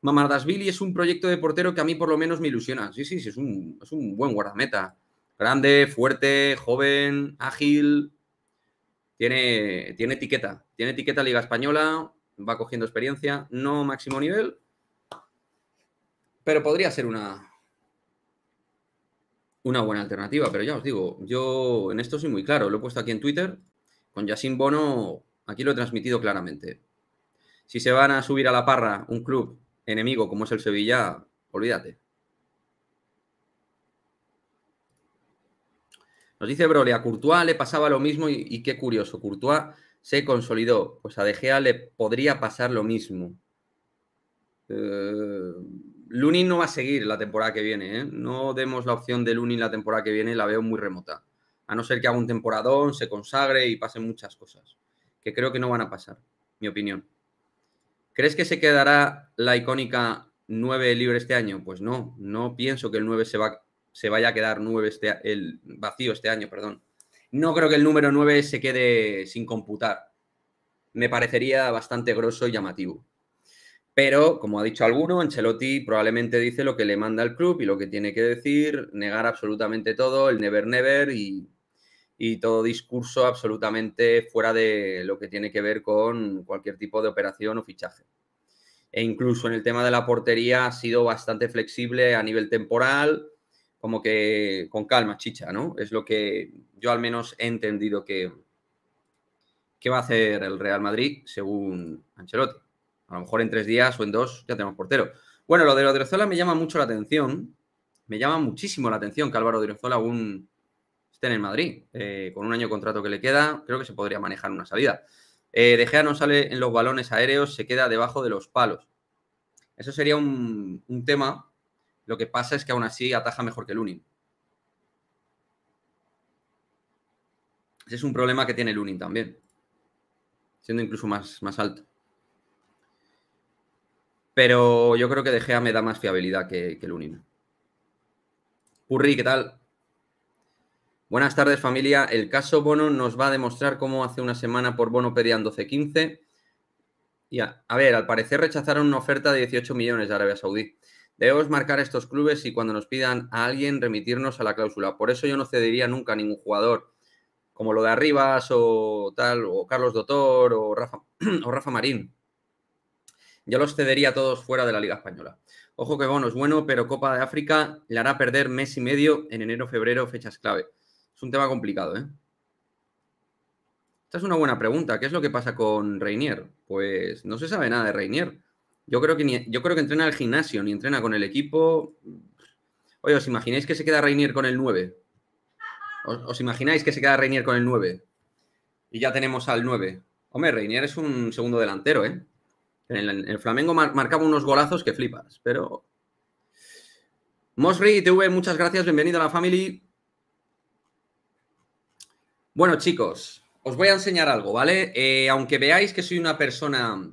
S1: Mamardasvili es un proyecto de portero que a mí por lo menos me ilusiona. Sí, sí, sí, es un, es un buen guardameta. Grande, fuerte, joven, ágil. Tiene, tiene etiqueta. Tiene etiqueta Liga Española. Va cogiendo experiencia. No máximo nivel. Pero podría ser una, una buena alternativa, pero ya os digo, yo en esto soy muy claro, lo he puesto aquí en Twitter, con Yacine Bono, aquí lo he transmitido claramente. Si se van a subir a la parra un club enemigo como es el Sevilla, olvídate. Nos dice Broly, a Courtois le pasaba lo mismo y, qué curioso, Courtois se consolidó, pues a De Gea le podría pasar lo mismo. Eh, Lunin no va a seguir la temporada que viene, ¿eh? No demos la opción de Lunin la temporada que viene, la veo muy remota. A no ser que haga un temporadón, se consagre y pasen muchas cosas. Que creo que no van a pasar, mi opinión. ¿Crees que se quedará la icónica 9 libre este año? Pues no, no pienso que el 9 se, va, se vaya a quedar 9 este, el vacío este año, perdón. No creo que el número 9 se quede sin computar. Me parecería bastante grosso y llamativo. Pero, como ha dicho alguno, Ancelotti probablemente dice lo que le manda el club y lo que tiene que decir, negar absolutamente todo, el never never y, todo discurso absolutamente fuera de lo que tiene que ver con cualquier tipo de operación o fichaje. E incluso en el tema de la portería ha sido bastante flexible a nivel temporal, como que con calma, chicha, ¿no? Es lo que yo al menos he entendido que, que va a hacer el Real Madrid según Ancelotti. A lo mejor en tres días o en dos ya tenemos portero. Bueno, lo de Zola me llama mucho la atención. Me llama muchísimo la atención que Álvaro Odriozola aún esté en el Madrid. Eh, con un año de contrato que le queda, creo que se podría manejar una salida. Eh, de Gea no sale en los balones aéreos, se queda debajo de los palos. Eso sería un, tema. Lo que pasa es que aún así ataja mejor que Lunin. Ese es un problema que tiene Lunin también, siendo incluso más, más alto. Pero yo creo que De me da más fiabilidad que, el Lunin. ¿qué tal? Buenas tardes, familia. El caso Bono nos va a demostrar cómo hace una semana por Bono pedían 12-15. a, ver, al parecer rechazaron una oferta de 18 millones de Arabia Saudí. Debemos marcar estos clubes y cuando nos pidan a alguien remitirnos a la cláusula. Por eso yo no cedería nunca a ningún jugador como lo de Arribas o tal, o Carlos Dotor o Rafa Marín. Yo los cedería a todos fuera de la Liga Española. Ojo que Bono es bueno, pero Copa de África le hará perder mes y medio en enero, febrero, fechas clave. Es un tema complicado, ¿eh? Esta es una buena pregunta. ¿Qué es lo que pasa con Reinier? Pues no se sabe nada de Reinier. Yo creo que, yo creo que entrena al gimnasio, ni entrena con el equipo. Oye, ¿os imagináis que se queda Reinier con el 9? ¿Os, os imagináis que se queda Reinier con el 9? Y ya tenemos al 9. Hombre, Reinier es un segundo delantero, ¿eh? En el, Flamengo marcaba unos golazos que flipas, pero. Mosri TV, muchas gracias, bienvenido a la family. Bueno, chicos, os voy a enseñar algo, ¿vale? Eh, aunque veáis que soy una persona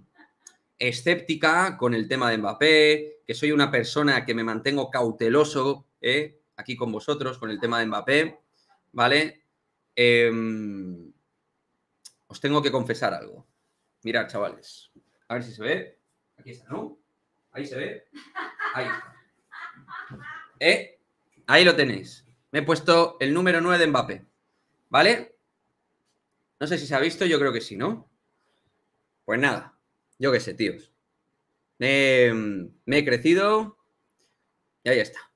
S1: escéptica con el tema de Mbappé, que soy una persona que me mantengo cauteloso eh, aquí con vosotros con el tema de Mbappé, ¿vale? Em, os tengo que confesar algo. Mirad, chavales. A ver si se ve. Aquí está, ¿no? Ahí se ve. Ahí está. Eh, ahí lo tenéis. Me he puesto el número 9 de Mbappé. ¿Vale? No sé si se ha visto, yo creo que sí, ¿no? Pues nada, yo qué sé, tíos. me he crecido y ahí está.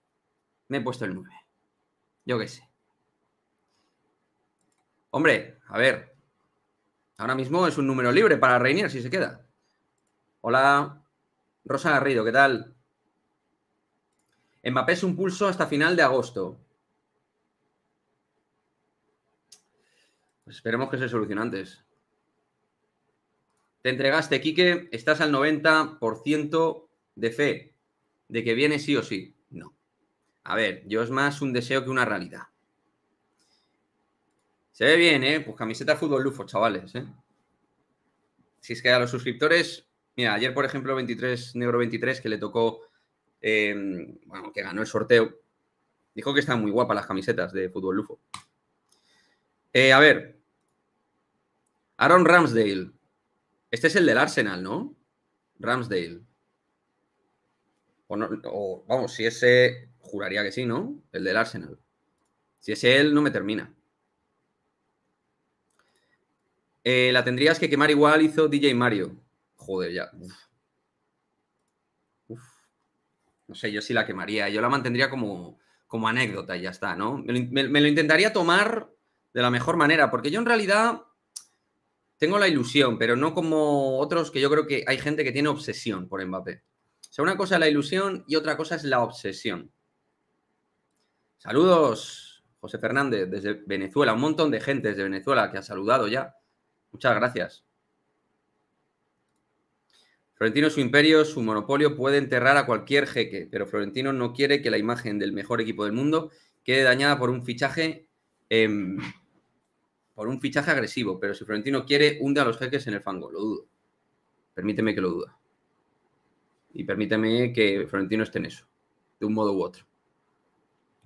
S1: Me he puesto el 9. Yo qué sé. Hombre, a ver. Ahora mismo es un número libre para Reinier si se queda. Hola, Rosa Garrido, ¿qué tal? Mbappé es un pulso hasta final de agosto. Pues esperemos que se solucione antes. Te entregaste, Quique, estás al 90% de fe de que viene sí o sí. No. A ver, yo es más un deseo que una realidad. Se ve bien, ¿eh? Pues camiseta fútbol lufo, chavales, ¿eh? Si es que a los suscriptores Mira, ayer, por ejemplo, 23, Negro 23, que le tocó, em, bueno, que ganó el sorteo, dijo que están muy guapas las camisetas de fútbol lufo. Eh, a ver, Aaron Ramsdale. Este es el del Arsenal, ¿no? Ramsdale. O, vamos, si ese, juraría que sí, ¿no? El del Arsenal. Si es él, no me termina. Eh, la tendrías que quemar igual hizo DJ Mario. Joder, ya. No sé, yo sí la quemaría. Yo la mantendría como, como anécdota y ya está, ¿no? Me lo, intentaría tomar de la mejor manera, porque yo en realidad tengo la ilusión, pero no como otros que yo creo que hay gente que tiene obsesión por Mbappé. O sea, una cosa es la ilusión y otra cosa es la obsesión. Saludos, José Fernández, desde Venezuela. Un montón de gente desde Venezuela que ha saludado ya. Muchas gracias. Florentino, su imperio, su monopolio puede enterrar a cualquier jeque, pero Florentino no quiere que la imagen del mejor equipo del mundo quede dañada por un fichaje em, por un fichaje agresivo. Pero si Florentino quiere, hunde a los jeques en el fango, lo dudo. Permíteme que lo duda. Y permíteme que Florentino esté en eso, de un modo u otro.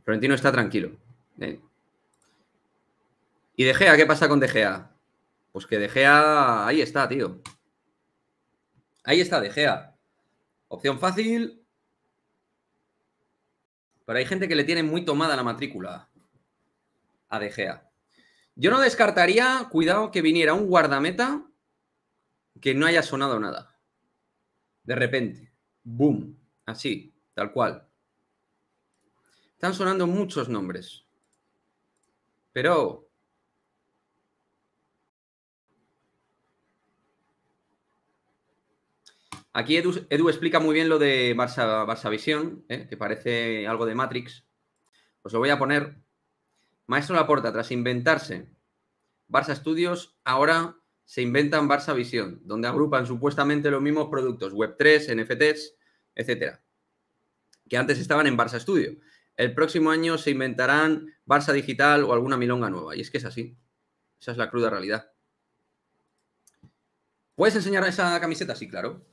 S1: Florentino está tranquilo. Eh. ¿Y De Gea? ¿Qué pasa con De Pues que De ahí está, tío. Ahí está De Opción fácil. Pero hay gente que le tiene muy tomada la matrícula a De Yo no descartaría, cuidado, que viniera un guardameta que no haya sonado nada. De repente. Boom. Así, tal cual. Están sonando muchos nombres. Pero Aquí Edu, explica muy bien lo de Barça, Visión, ¿eh? que parece algo de Matrix. Os lo voy a poner. Maestro Laporta, tras inventarse Barça Studios, ahora se inventan Barça Visión, donde agrupan supuestamente los mismos productos Web3, NFTs, etcétera, que antes estaban en Barça Studio. El próximo año se inventarán Barça Digital o alguna milonga nueva. Y es que es así. Esa es la cruda realidad. ¿Puedes enseñar esa camiseta? Sí, claro.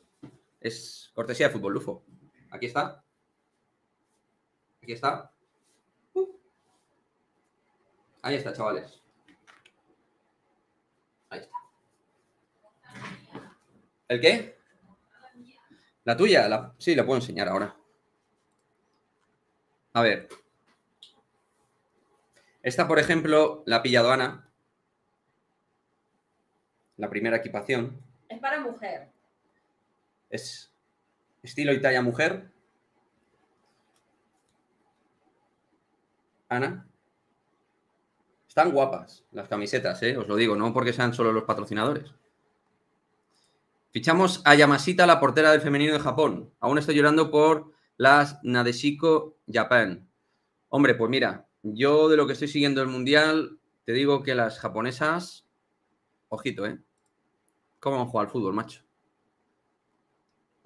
S1: Es cortesía de fútbol lufo. Aquí está. Aquí está. Uh. Ahí está, chavales. Ahí está. ¿El qué? La tuya, la... sí, la puedo enseñar ahora. A ver. Esta, por ejemplo, la ha pillado La primera equipación.
S2: Es para mujer.
S1: Es estilo Italia mujer. Ana. Están guapas las camisetas, ¿eh? os lo digo, no porque sean solo los patrocinadores. Fichamos a Yamashita, la portera del femenino de Japón. Aún estoy llorando por las Nadeshiko Japan. Hombre, pues mira, yo de lo que estoy siguiendo el mundial, te digo que las japonesas, ojito, ¿eh? ¿Cómo a jugar al fútbol, macho?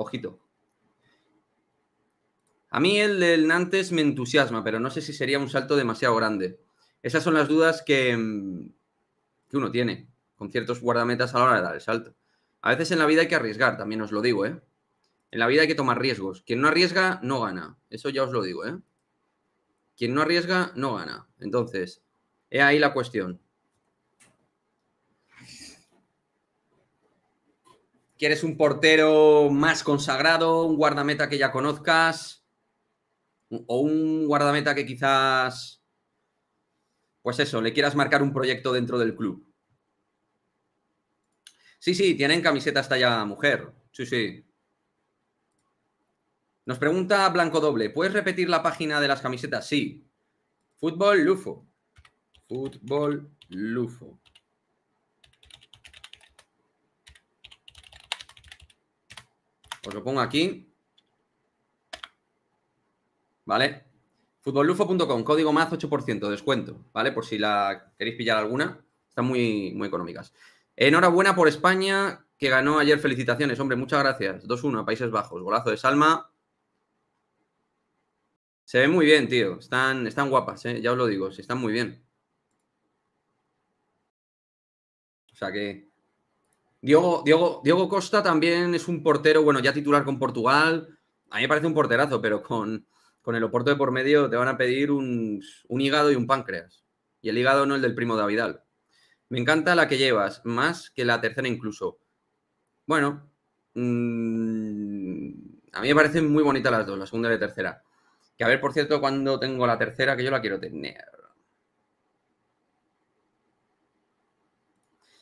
S1: Ojito. A mí el del Nantes me entusiasma, pero no sé si sería un salto demasiado grande. Esas son las dudas mm, que, uno tiene con ciertos guardametas a la hora de dar el salto. A veces en la vida hay que arriesgar, también os lo digo, ¿eh? En la vida hay que tomar riesgos. Quien no arriesga, no gana. Eso ya os lo digo, ¿eh? Quien no arriesga, no gana. Entonces, he ahí la cuestión. ¿Quieres un portero más consagrado, un guardameta que ya conozcas? ¿O un guardameta que quizás, pues eso, le quieras marcar un proyecto dentro del club? Sí, sí, tienen camiseta hasta mujer. Sí, sí. Nos pregunta Blanco Doble, ¿puedes repetir la página de las camisetas? Sí. Fútbol Lufo. Fútbol Lufo. Os lo pongo aquí. ¿Vale? Futbollufo.com, código más 8% descuento, ¿vale? Por si la queréis pillar alguna. Están muy, muy económicas. Enhorabuena por España, que ganó ayer. Felicitaciones, hombre, muchas gracias. 2-1 Países Bajos. Golazo de Salma. Se ven muy bien, tío. Están, están guapas, ¿eh? ya os lo digo. Se están muy bien. O sea que Diego, Diego, Costa también es un portero, bueno, ya titular con Portugal. A mí me parece un porterazo, pero con, el Oporto de por medio te van a pedir un, hígado y un páncreas. Y el hígado no el del primo Davidal. Me encanta la que llevas, más que la tercera incluso. Bueno, mm, a mí me parecen muy bonitas las dos, la segunda y la tercera. Que a ver, por cierto, cuando tengo la tercera, que yo la quiero tener.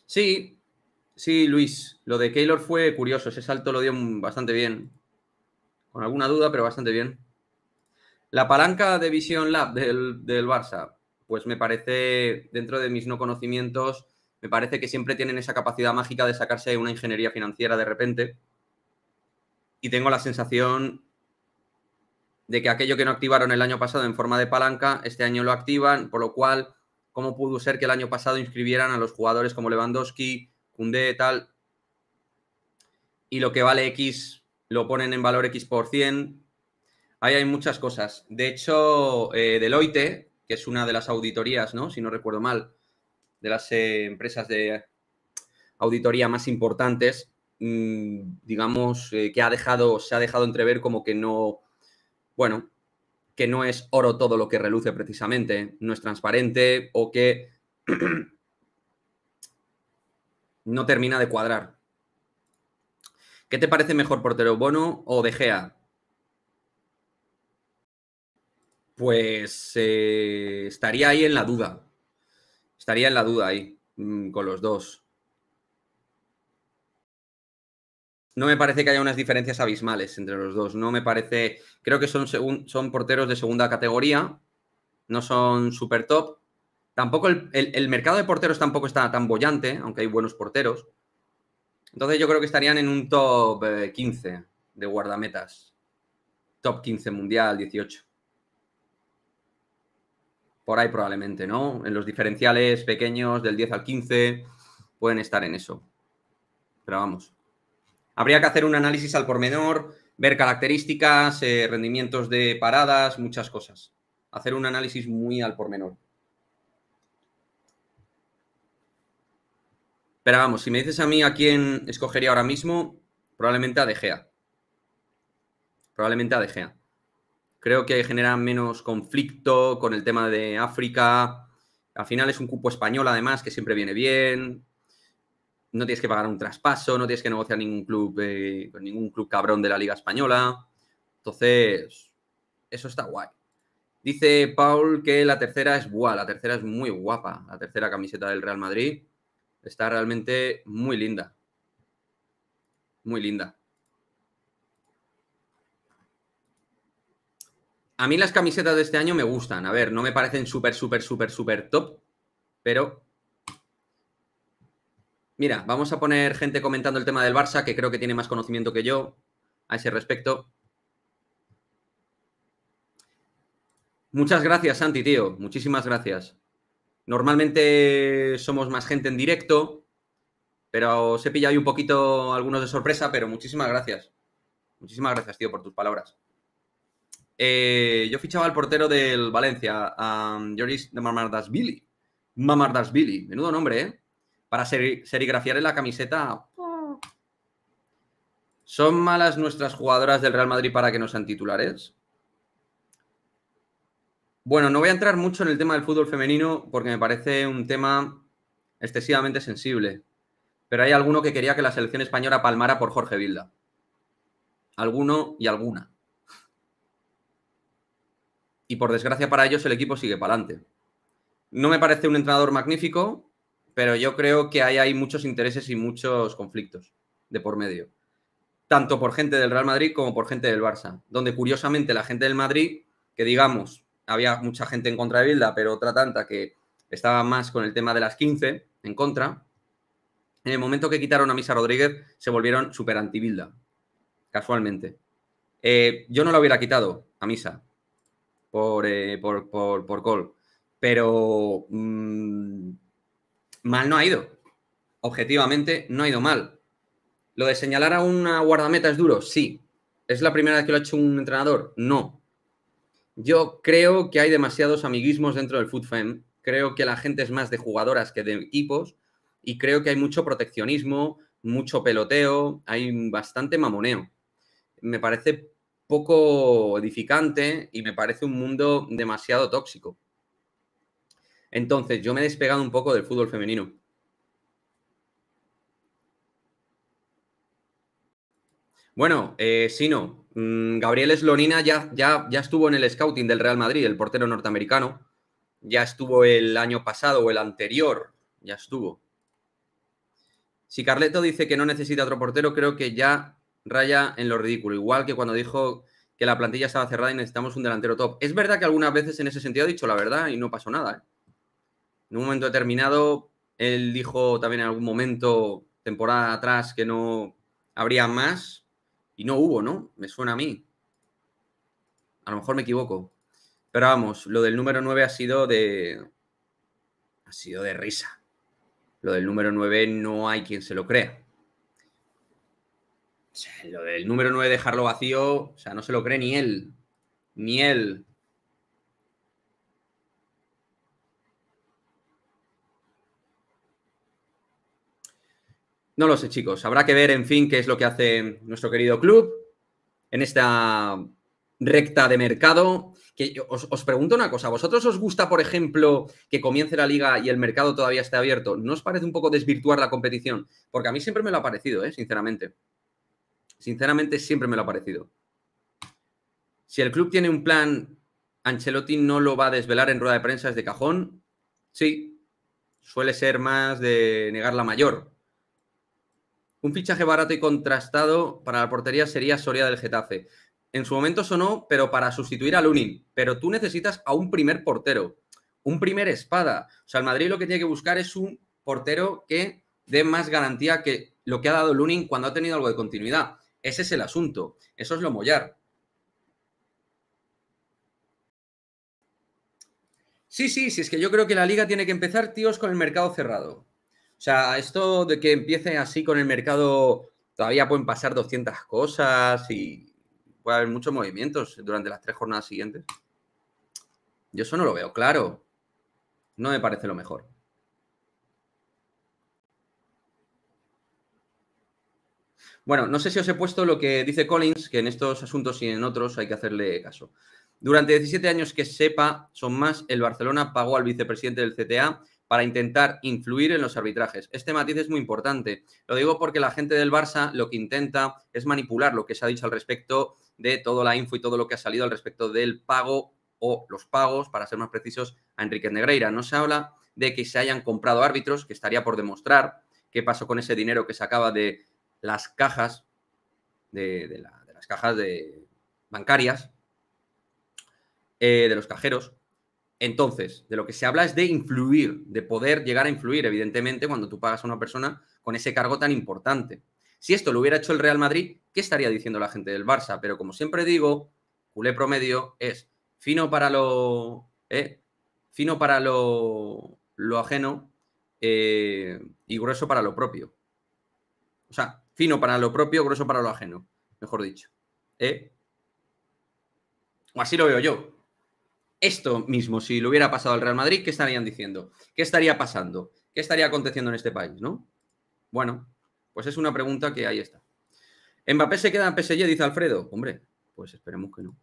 S1: Sí, Sí, Luis, lo de Keylor fue curioso, ese salto lo dio bastante bien. Con alguna duda, pero bastante bien. La palanca de Vision Lab del, del Barça, pues me parece, dentro de mis no conocimientos, me parece que siempre tienen esa capacidad mágica de sacarse una ingeniería financiera de repente. Y tengo la sensación de que aquello que no activaron el año pasado en forma de palanca, este año lo activan, por lo cual, ¿cómo pudo ser que el año pasado inscribieran a los jugadores como Lewandowski, un D tal, y lo que vale X lo ponen en valor X por 100. Ahí hay muchas cosas. De hecho, eh, Deloitte, que es una de las auditorías, ¿no? Si no recuerdo mal, de las eh, empresas de auditoría más importantes, mm, digamos eh, que ha dejado, se ha dejado entrever como que no, bueno, que no es oro todo lo que reluce precisamente, no es transparente o que no termina de cuadrar. ¿Qué te parece mejor, portero Bono o De Gea? Pues eh, estaría ahí en la duda. Estaría en la duda ahí, mm, con los dos. No me parece que haya unas diferencias abismales entre los dos. No me parece. Creo que son, son porteros de segunda categoría. No son super top. Tampoco el, mercado de porteros tampoco está tan bollante, aunque hay buenos porteros. Entonces yo creo que estarían en un top 15 eh, de guardametas. Top 15 mundial, 18. Por ahí probablemente, ¿no? En los diferenciales pequeños del 10 al 15 pueden estar en eso. Pero vamos. Habría que hacer un análisis al por menor, ver características, eh, rendimientos de paradas, muchas cosas. Hacer un análisis muy al por menor. Pero vamos, si me dices a mí a quién escogería ahora mismo, probablemente a De Probablemente a De Creo que genera menos conflicto con el tema de África. Al final es un cupo español, además, que siempre viene bien. No tienes que pagar un traspaso, no tienes que negociar ningún club, eh, con ningún club cabrón de la Liga Española. Entonces, eso está guay. Dice Paul que la tercera es guay, la tercera es muy guapa, la tercera camiseta del Real Madrid. Está realmente muy linda. Muy linda. A mí las camisetas de este año me gustan. A ver, no me parecen súper, súper, súper, súper top, pero... Mira, vamos a poner gente comentando el tema del Barça, que creo que tiene más conocimiento que yo a ese respecto. Muchas gracias, Santi, tío. Muchísimas gracias. Normalmente somos más gente en directo, pero os he pillado un poquito algunos de sorpresa, pero muchísimas gracias. Muchísimas gracias, tío, por tus palabras. Eh, yo fichaba al portero del Valencia, a Joris de Mamardasvili. Billy, menudo nombre, ¿eh? Para serigrafiar en la camiseta. Oh. ¿Son malas nuestras jugadoras del Real Madrid para que no sean titulares? Bueno, no voy a entrar mucho en el tema del fútbol femenino porque me parece un tema excesivamente sensible. Pero hay alguno que quería que la selección española palmara por Jorge Vilda. Alguno y alguna. Y por desgracia para ellos el equipo sigue para adelante. No me parece un entrenador magnífico, pero yo creo que ahí hay muchos intereses y muchos conflictos de por medio. Tanto por gente del Real Madrid como por gente del Barça. Donde curiosamente la gente del Madrid, que digamos, había mucha gente en contra de Bilda, pero otra tanta que estaba más con el tema de las 15 en contra. En el momento que quitaron a Misa Rodríguez, se volvieron súper anti-Bilda, casualmente. Eh, yo no la hubiera quitado a Misa por, eh, por, por, pero mm, mal no ha ido. Objetivamente, no ha ido mal. Lo de señalar a una guardameta es duro, sí. ¿Es la primera vez que lo ha hecho un entrenador? No. Yo creo que hay demasiados amiguismos dentro del Femme. Creo que la gente es más de jugadoras que de equipos y creo que hay mucho proteccionismo, mucho peloteo, hay bastante mamoneo. Me parece poco edificante y me parece un mundo demasiado tóxico. Entonces, yo me he despegado un poco del fútbol femenino. Bueno, eh, si no Mm, Gabriel Slonina ya, ya, ya estuvo en el scouting del Real Madrid, el portero norteamericano. Ya estuvo el año pasado o el anterior. Ya estuvo. Si Carleto dice que no necesita otro portero, creo que ya raya en lo ridículo. Igual que cuando dijo que la plantilla estaba cerrada y necesitamos un delantero top. Es verdad que algunas veces en ese sentido ha dicho la verdad y no pasó nada. ¿eh? En un momento determinado, él dijo también en algún momento, temporada atrás, que no habría más y no hubo, ¿no? Me suena a mí. A lo mejor me equivoco. Pero vamos, lo del número 9 ha sido de. Ha sido de risa. Lo del número 9 no hay quien se lo crea. lo del número 9 dejarlo vacío, o sea, no se lo cree ni él. Ni él. No lo sé, chicos. Habrá que ver, en fin, qué es lo que hace nuestro querido club en esta recta de mercado. Que os, pregunto una cosa, vosotros os gusta, por ejemplo, que comience la liga y el mercado todavía esté abierto? ¿No os parece un poco desvirtuar la competición? Porque a mí siempre me lo ha parecido, ¿eh? sinceramente. Sinceramente, siempre me lo ha parecido. Si el club tiene un plan, Ancelotti no lo va a desvelar en rueda de prensa de cajón. Sí, suele ser más de negar la mayor. Un fichaje barato y contrastado para la portería sería Soria del Getafe. En su momento sonó, pero para sustituir a Lunin. Pero tú necesitas a un primer portero, un primer espada. O sea, el Madrid lo que tiene que buscar es un portero que dé más garantía que lo que ha dado Lunin cuando ha tenido algo de continuidad. Ese es el asunto. Eso es lo mollar. Sí, sí, sí, es que yo creo que la liga tiene que empezar, tíos, con el mercado cerrado. O sea, esto de que empiece así con el mercado, todavía pueden pasar 200 cosas y puede haber muchos movimientos durante las tres jornadas siguientes. Yo eso no lo veo claro. No me parece lo mejor. Bueno, no sé si os he puesto lo que dice Collins, que en estos asuntos y en otros hay que hacerle caso. Durante 17 años que sepa, son más, el Barcelona pagó al vicepresidente del CTA para intentar influir en los arbitrajes. Este matiz es muy importante. Lo digo porque la gente del Barça lo que intenta es manipular lo que se ha dicho al respecto de toda la info y todo lo que ha salido al respecto del pago o los pagos, para ser más precisos, a Enrique Negreira. No se habla de que se hayan comprado árbitros, que estaría por demostrar qué pasó con ese dinero que sacaba de las cajas, de, las cajas de bancarias, eh, de los cajeros, entonces, de lo que se habla es de influir, de poder llegar a influir, evidentemente, cuando tú pagas a una persona con ese cargo tan importante. Si esto lo hubiera hecho el Real Madrid, ¿qué estaría diciendo la gente del Barça? Pero como siempre digo, culé promedio es fino para lo. Eh, fino para lo, ajeno eh, y grueso para lo propio. O sea, fino para lo propio, grueso para lo ajeno, mejor dicho. ¿eh? O así lo veo yo esto mismo, si lo hubiera pasado al Real Madrid, ¿qué estarían diciendo? ¿Qué estaría pasando? ¿Qué estaría aconteciendo en este país, no? Bueno, pues es una pregunta que ahí está. ¿Mbappé se queda en PSG? Dice Alfredo. Hombre, pues esperemos que no.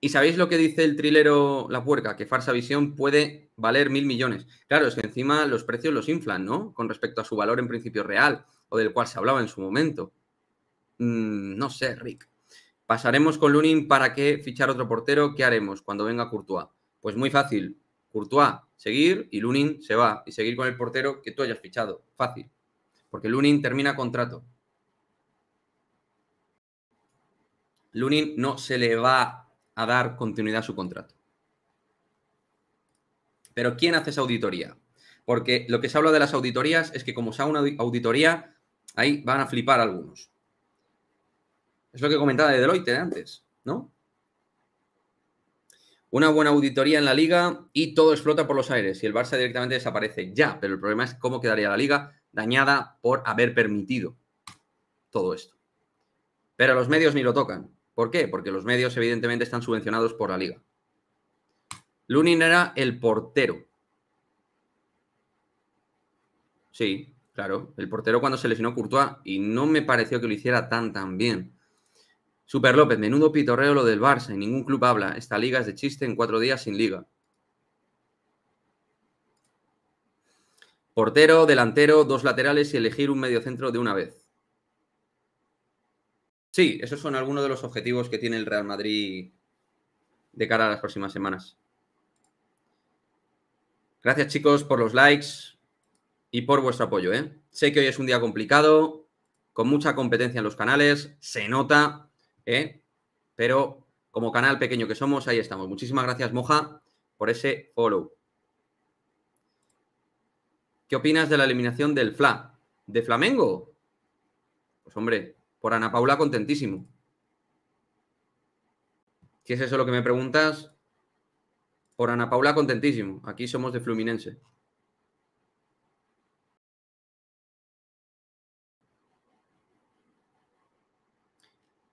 S1: ¿Y sabéis lo que dice el trilero La Puerca? Que Farsa Visión puede valer mil millones. Claro, es que encima los precios los inflan, ¿no? Con respecto a su valor en principio real o del cual se hablaba en su momento. Mm, no sé, Rick. Pasaremos con Lunin para qué fichar otro portero. ¿Qué haremos cuando venga Courtois? Pues muy fácil. Courtois, seguir y Lunin se va. Y seguir con el portero que tú hayas fichado. Fácil. Porque Lunin termina contrato. Lunin no se le va a dar continuidad a su contrato. Pero ¿quién hace esa auditoría? Porque lo que se habla de las auditorías es que como se sea una auditoría, ahí van a flipar algunos. Es lo que comentaba de Deloitte ¿eh? antes, ¿no? Una buena auditoría en la liga y todo explota por los aires y el Barça directamente desaparece. Ya, pero el problema es cómo quedaría la liga dañada por haber permitido todo esto. Pero los medios ni lo tocan. ¿Por qué? Porque los medios evidentemente están subvencionados por la liga. Lunin era el portero. Sí, claro. El portero cuando se lesionó Courtois y no me pareció que lo hiciera tan tan bien. Super López, menudo pitorreo lo del Barça. y ningún club habla. Esta liga es de chiste en cuatro días sin liga. Portero, delantero, dos laterales y elegir un mediocentro de una vez. Sí, esos son algunos de los objetivos que tiene el Real Madrid de cara a las próximas semanas. Gracias chicos por los likes y por vuestro apoyo. ¿eh? Sé que hoy es un día complicado, con mucha competencia en los canales, se nota, ¿eh? pero como canal pequeño que somos, ahí estamos. Muchísimas gracias, Moja, por ese follow. ¿Qué opinas de la eliminación del FLA? ¿De Flamengo? Pues hombre, por Ana Paula contentísimo. Si es eso lo que me preguntas, por Ana Paula contentísimo. Aquí somos de Fluminense.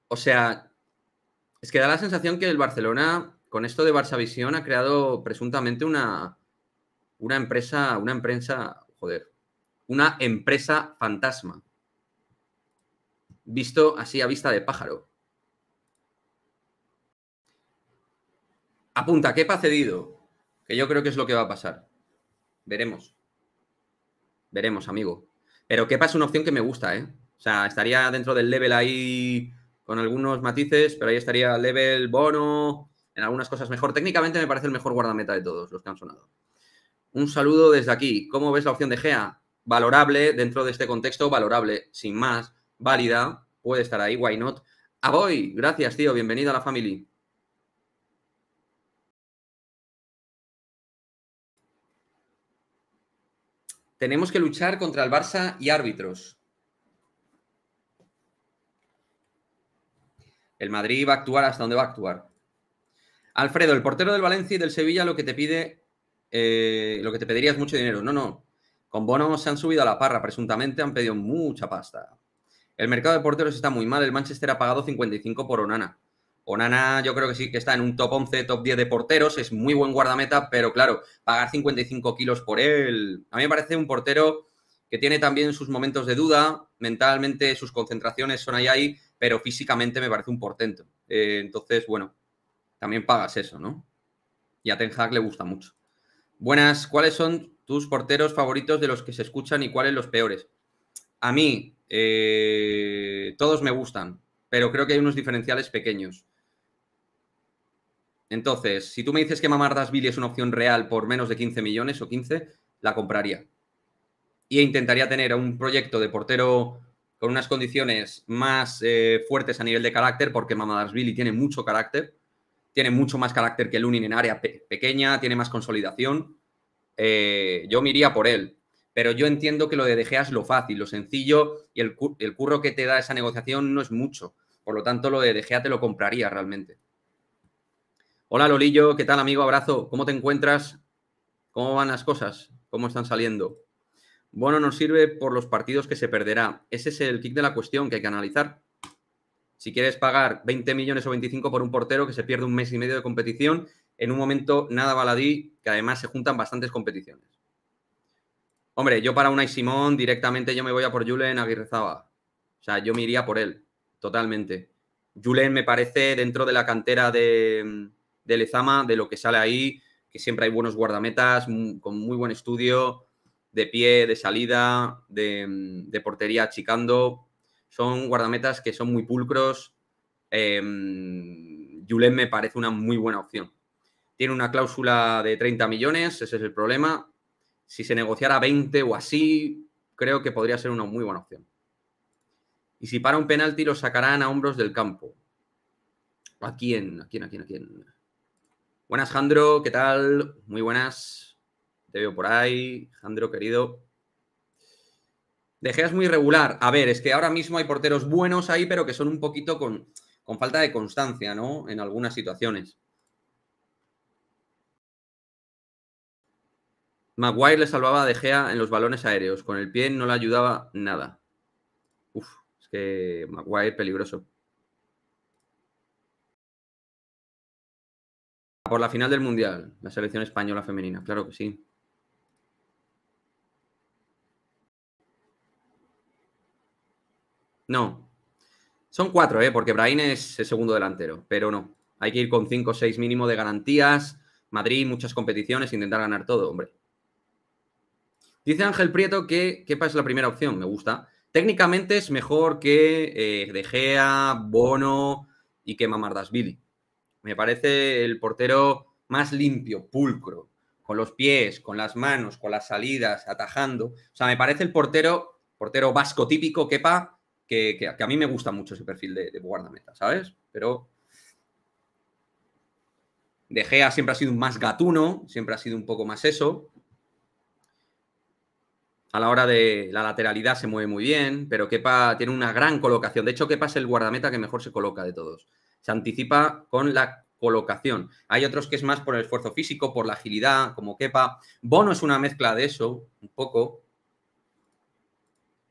S1: o sea, es que da la sensación que el Barcelona, con esto de Barça Visión, ha creado presuntamente una, una empresa, una empresa, joder, una empresa fantasma. Visto así a vista de pájaro. Apunta, Kepa cedido, que yo creo que es lo que va a pasar. Veremos. Veremos, amigo. Pero Kepa es una opción que me gusta, ¿eh? O sea, estaría dentro del level ahí con algunos matices, pero ahí estaría Level, Bono, en algunas cosas mejor. Técnicamente me parece el mejor guardameta de todos los que han sonado. Un saludo desde aquí. ¿Cómo ves la opción de Gea? Valorable dentro de este contexto, valorable, sin más, válida, puede estar ahí, why not. voy. gracias, tío, bienvenido a la family. Tenemos que luchar contra el Barça y árbitros. El Madrid va a actuar hasta donde va a actuar. Alfredo, el portero del Valencia y del Sevilla lo que te pide, eh, lo que te pediría es mucho dinero. No, no. Con Bono se han subido a la parra, presuntamente han pedido mucha pasta. El mercado de porteros está muy mal. El Manchester ha pagado 55 por Onana. Onana yo creo que sí que está en un top 11, top 10 de porteros. Es muy buen guardameta, pero claro, pagar 55 kilos por él. A mí me parece un portero que tiene también sus momentos de duda. Mentalmente sus concentraciones son ahí ahí pero físicamente me parece un portento. Eh, entonces, bueno, también pagas eso, ¿no? Y a Ten Hag le gusta mucho. Buenas, ¿cuáles son tus porteros favoritos de los que se escuchan y cuáles los peores? A mí, eh, todos me gustan, pero creo que hay unos diferenciales pequeños. Entonces, si tú me dices que Billy es una opción real por menos de 15 millones o 15, la compraría. Y intentaría tener un proyecto de portero con unas condiciones más eh, fuertes a nivel de carácter, porque billy tiene mucho carácter, tiene mucho más carácter que Lunin en área pequeña, tiene más consolidación. Eh, yo me iría por él, pero yo entiendo que lo de DGA es lo fácil, lo sencillo y el, curro que te da esa negociación no es mucho. Por lo tanto, lo de Gea te lo compraría realmente. Hola Lolillo, ¿qué tal amigo? Abrazo, ¿cómo te encuentras? ¿Cómo van las cosas? ¿Cómo están saliendo? Bueno, nos sirve por los partidos que se perderá. Ese es el kick de la cuestión que hay que analizar. Si quieres pagar 20 millones o 25 por un portero que se pierde un mes y medio de competición, en un momento nada baladí, que además se juntan bastantes competiciones. Hombre, yo para y Simón directamente yo me voy a por Julen Aguirrezaba. O sea, yo me iría por él, totalmente. Julen me parece dentro de la cantera de, de Lezama, de lo que sale ahí, que siempre hay buenos guardametas, mm, con muy buen estudio de pie, de salida, mm, de, portería achicando. Son guardametas que son muy pulcros. Eh, Julen me parece una muy buena opción. Tiene una cláusula de 30 millones, ese es el problema. Si se negociara 20 o así, creo que podría ser una muy buena opción. Y si para un penalti lo sacarán a hombros del campo. ¿A quién? ¿A quién? ¿A quién? ¿A quién? Buenas, Jandro, ¿qué tal? Muy buenas. Te veo por ahí, Jandro querido. De Gea es muy regular. A ver, es que ahora mismo hay porteros buenos ahí, pero que son un poquito con, falta de constancia, ¿no? En algunas situaciones. Maguire le salvaba a De Gea en los balones aéreos. Con el pie no le ayudaba nada. Uf, es que Maguire peligroso. Por la final del Mundial, la selección española femenina, claro que sí. No. Son cuatro, ¿eh? porque brain es el segundo delantero, pero no. Hay que ir con cinco o seis mínimo de garantías. Madrid, muchas competiciones, intentar ganar todo, hombre. Dice Ángel Prieto que quepa es la primera opción, me gusta. Técnicamente es mejor que eh, De Gea, Bono y que Mamardasvili. Me parece el portero más limpio, pulcro, con los pies, con las manos, con las salidas, atajando. O sea, me parece el portero, portero vasco típico, quepa que, a mí me gusta mucho ese perfil de, guardameta, ¿sabes? Pero De Gea siempre ha sido más gatuno, siempre ha sido un poco más eso. A la hora de la lateralidad se mueve muy bien, pero Kepa tiene una gran colocación. De hecho, Kepa es el guardameta que mejor se coloca de todos. Se anticipa con la colocación. Hay otros que es más por el esfuerzo físico, por la agilidad, como Kepa. Bono es una mezcla de eso, un poco,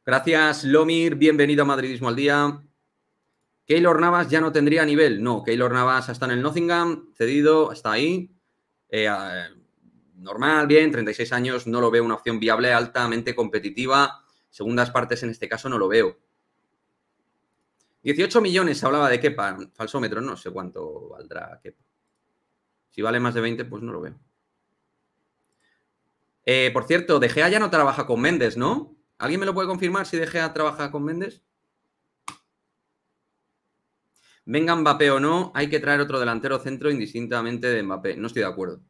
S1: Gracias, Lomir. Bienvenido a Madridismo al Día. Keylor Navas ya no tendría nivel. No, Keylor Navas está en el Nottingham, cedido, está ahí. Eh, normal, bien, 36 años, no lo veo una opción viable, altamente competitiva. Segundas partes en este caso no lo veo. 18 millones se hablaba de Kepa. Falsómetro, no sé cuánto valdrá Kepa. Si vale más de 20, pues no lo veo. Eh, por cierto, De Gea ya no trabaja con Méndez, ¿no? ¿Alguien me lo puede confirmar si dejé a trabajar con Méndez? Venga Mbappé o no, hay que traer otro delantero centro indistintamente de Mbappé. No estoy de acuerdo.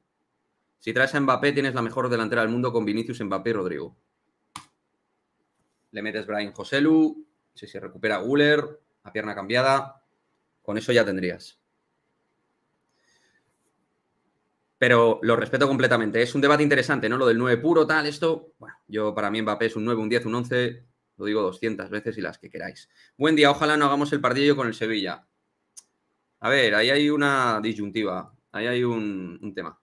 S1: Si traes a Mbappé, tienes la mejor delantera del mundo con Vinicius, Mbappé y Rodrigo. Le metes Brian Joselu, si se recupera Guller, a pierna cambiada. Con eso ya tendrías. pero lo respeto completamente. Es un debate interesante, ¿no? Lo del 9 puro, tal, esto. Bueno, yo para mí Mbappé es un 9, un 10, un 11, lo digo 200 veces y las que queráis. Buen día, ojalá no hagamos el partido con el Sevilla. A ver, ahí hay una disyuntiva, ahí hay un, tema.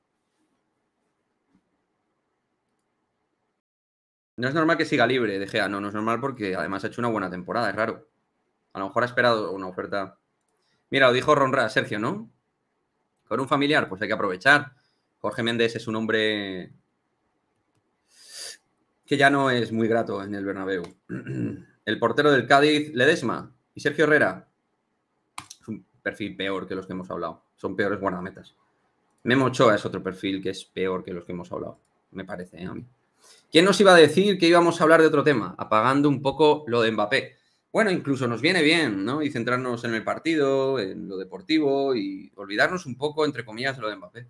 S1: No es normal que siga libre, De Gea, no, no es normal porque además ha hecho una buena temporada, es raro. A lo mejor ha esperado una oferta. Mira, lo dijo Ronra, Sergio, ¿no? Con un familiar, pues hay que aprovechar. Jorge Méndez es un hombre que ya no es muy grato en el Bernabéu. El portero del Cádiz, Ledesma y Sergio Herrera. Es un perfil peor que los que hemos hablado. Son peores guardametas. Memo Ochoa es otro perfil que es peor que los que hemos hablado. Me parece ¿eh? a mí. ¿Quién nos iba a decir que íbamos a hablar de otro tema? Apagando un poco lo de Mbappé. Bueno, incluso nos viene bien, ¿no? Y centrarnos en el partido, en lo deportivo y olvidarnos un poco, entre comillas, de lo de Mbappé.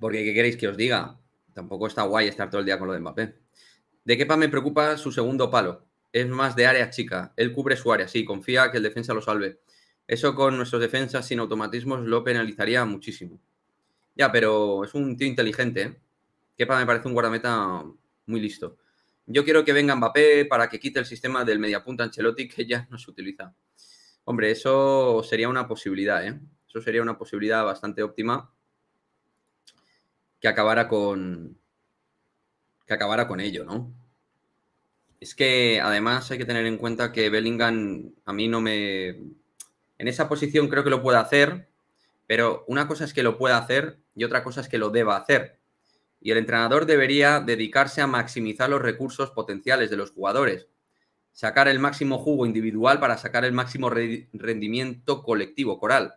S1: Porque, ¿qué queréis que os diga? Tampoco está guay estar todo el día con lo de Mbappé. De Kepa me preocupa su segundo palo. Es más de área chica. Él cubre su área, sí, confía que el defensa lo salve. Eso con nuestros defensas sin automatismos lo penalizaría muchísimo. Ya, pero es un tío inteligente. ¿eh? Kepa me parece un guardameta muy listo. Yo quiero que venga Mbappé para que quite el sistema del mediapunta Ancelotti que ya no se utiliza. Hombre, eso sería una posibilidad, ¿eh? Eso sería una posibilidad bastante óptima que acabara con. que acabara con ello, ¿no? Es que además hay que tener en cuenta que Bellingham a mí no me. En esa posición creo que lo puede hacer, pero una cosa es que lo pueda hacer y otra cosa es que lo deba hacer. Y el entrenador debería dedicarse a maximizar los recursos potenciales de los jugadores, sacar el máximo jugo individual para sacar el máximo rendimiento colectivo, coral.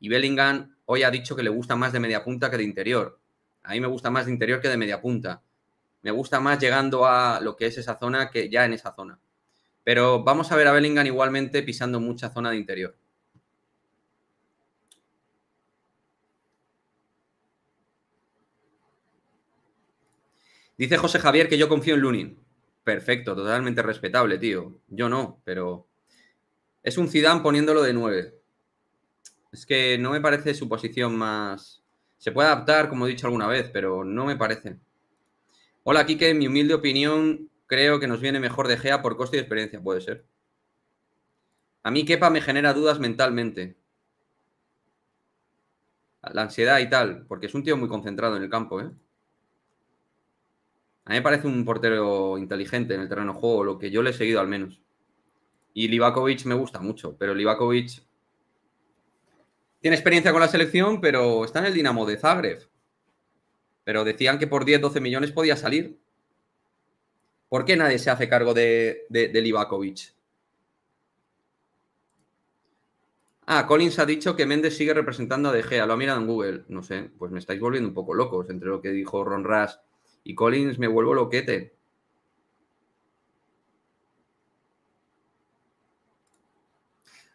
S1: Y Bellingham hoy ha dicho que le gusta más de media punta que de interior. A mí me gusta más de interior que de media punta. Me gusta más llegando a lo que es esa zona que ya en esa zona. Pero vamos a ver a Bellingham igualmente pisando mucha zona de interior. Dice José Javier que yo confío en Lunin. Perfecto, totalmente respetable, tío. Yo no, pero es un Zidane poniéndolo de 9. Es que no me parece su posición más se puede adaptar, como he dicho alguna vez, pero no me parece. Hola, aquí En mi humilde opinión, creo que nos viene mejor De Gea por coste y experiencia, puede ser. A mí Kepa me genera dudas mentalmente. La ansiedad y tal, porque es un tío muy concentrado en el campo, ¿eh? A mí me parece un portero inteligente en el terreno de juego, lo que yo le he seguido al menos. Y Livakovic me gusta mucho, pero Livakovic tiene experiencia con la selección, pero está en el Dinamo de Zagreb. Pero decían que por 10, 12 millones podía salir. ¿Por qué nadie se hace cargo de, de, Ah, Collins ha dicho que Méndez sigue representando a De Gea. Lo ha mirado en Google. No sé, pues me estáis volviendo un poco locos entre lo que dijo Ron Ras y Collins. Me vuelvo loquete.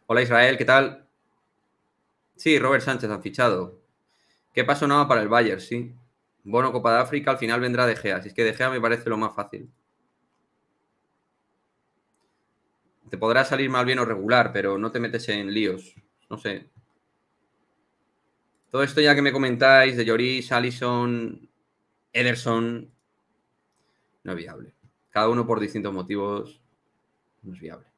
S1: Hola Israel, ¿qué tal? Sí, Robert Sánchez han fichado. ¿Qué pasó nada para el Bayern? Sí. Bono Copa de África, al final vendrá De Gea. Si es que De Gea me parece lo más fácil. Te podrá salir mal bien o regular, pero no te metes en líos. No sé. Todo esto ya que me comentáis de Lloris, Allison, Ederson, no es viable. Cada uno por distintos motivos no es viable.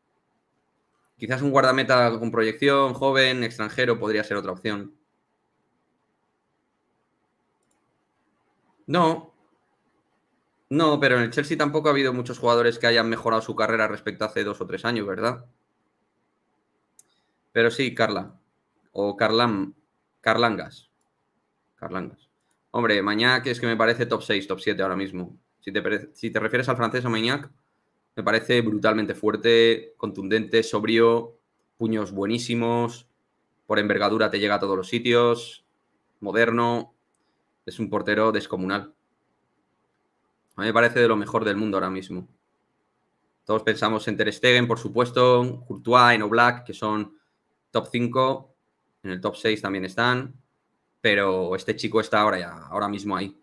S1: Quizás un guardameta con proyección, joven, extranjero, podría ser otra opción. No. No, pero en el Chelsea tampoco ha habido muchos jugadores que hayan mejorado su carrera respecto a hace dos o tres años, ¿verdad? Pero sí, Carla. O Carlan, Carlangas. Carlangas. Hombre, Mañac es que me parece top 6, top 7 ahora mismo. Si te, si te refieres al francés o Mañac, me parece brutalmente fuerte, contundente, sobrio, puños buenísimos, por envergadura te llega a todos los sitios, moderno, es un portero descomunal. A mí me parece de lo mejor del mundo ahora mismo. Todos pensamos en Ter Stegen, por supuesto, Courtois, en Black, que son top 5, en el top 6 también están, pero este chico está ahora ya, ahora mismo ahí.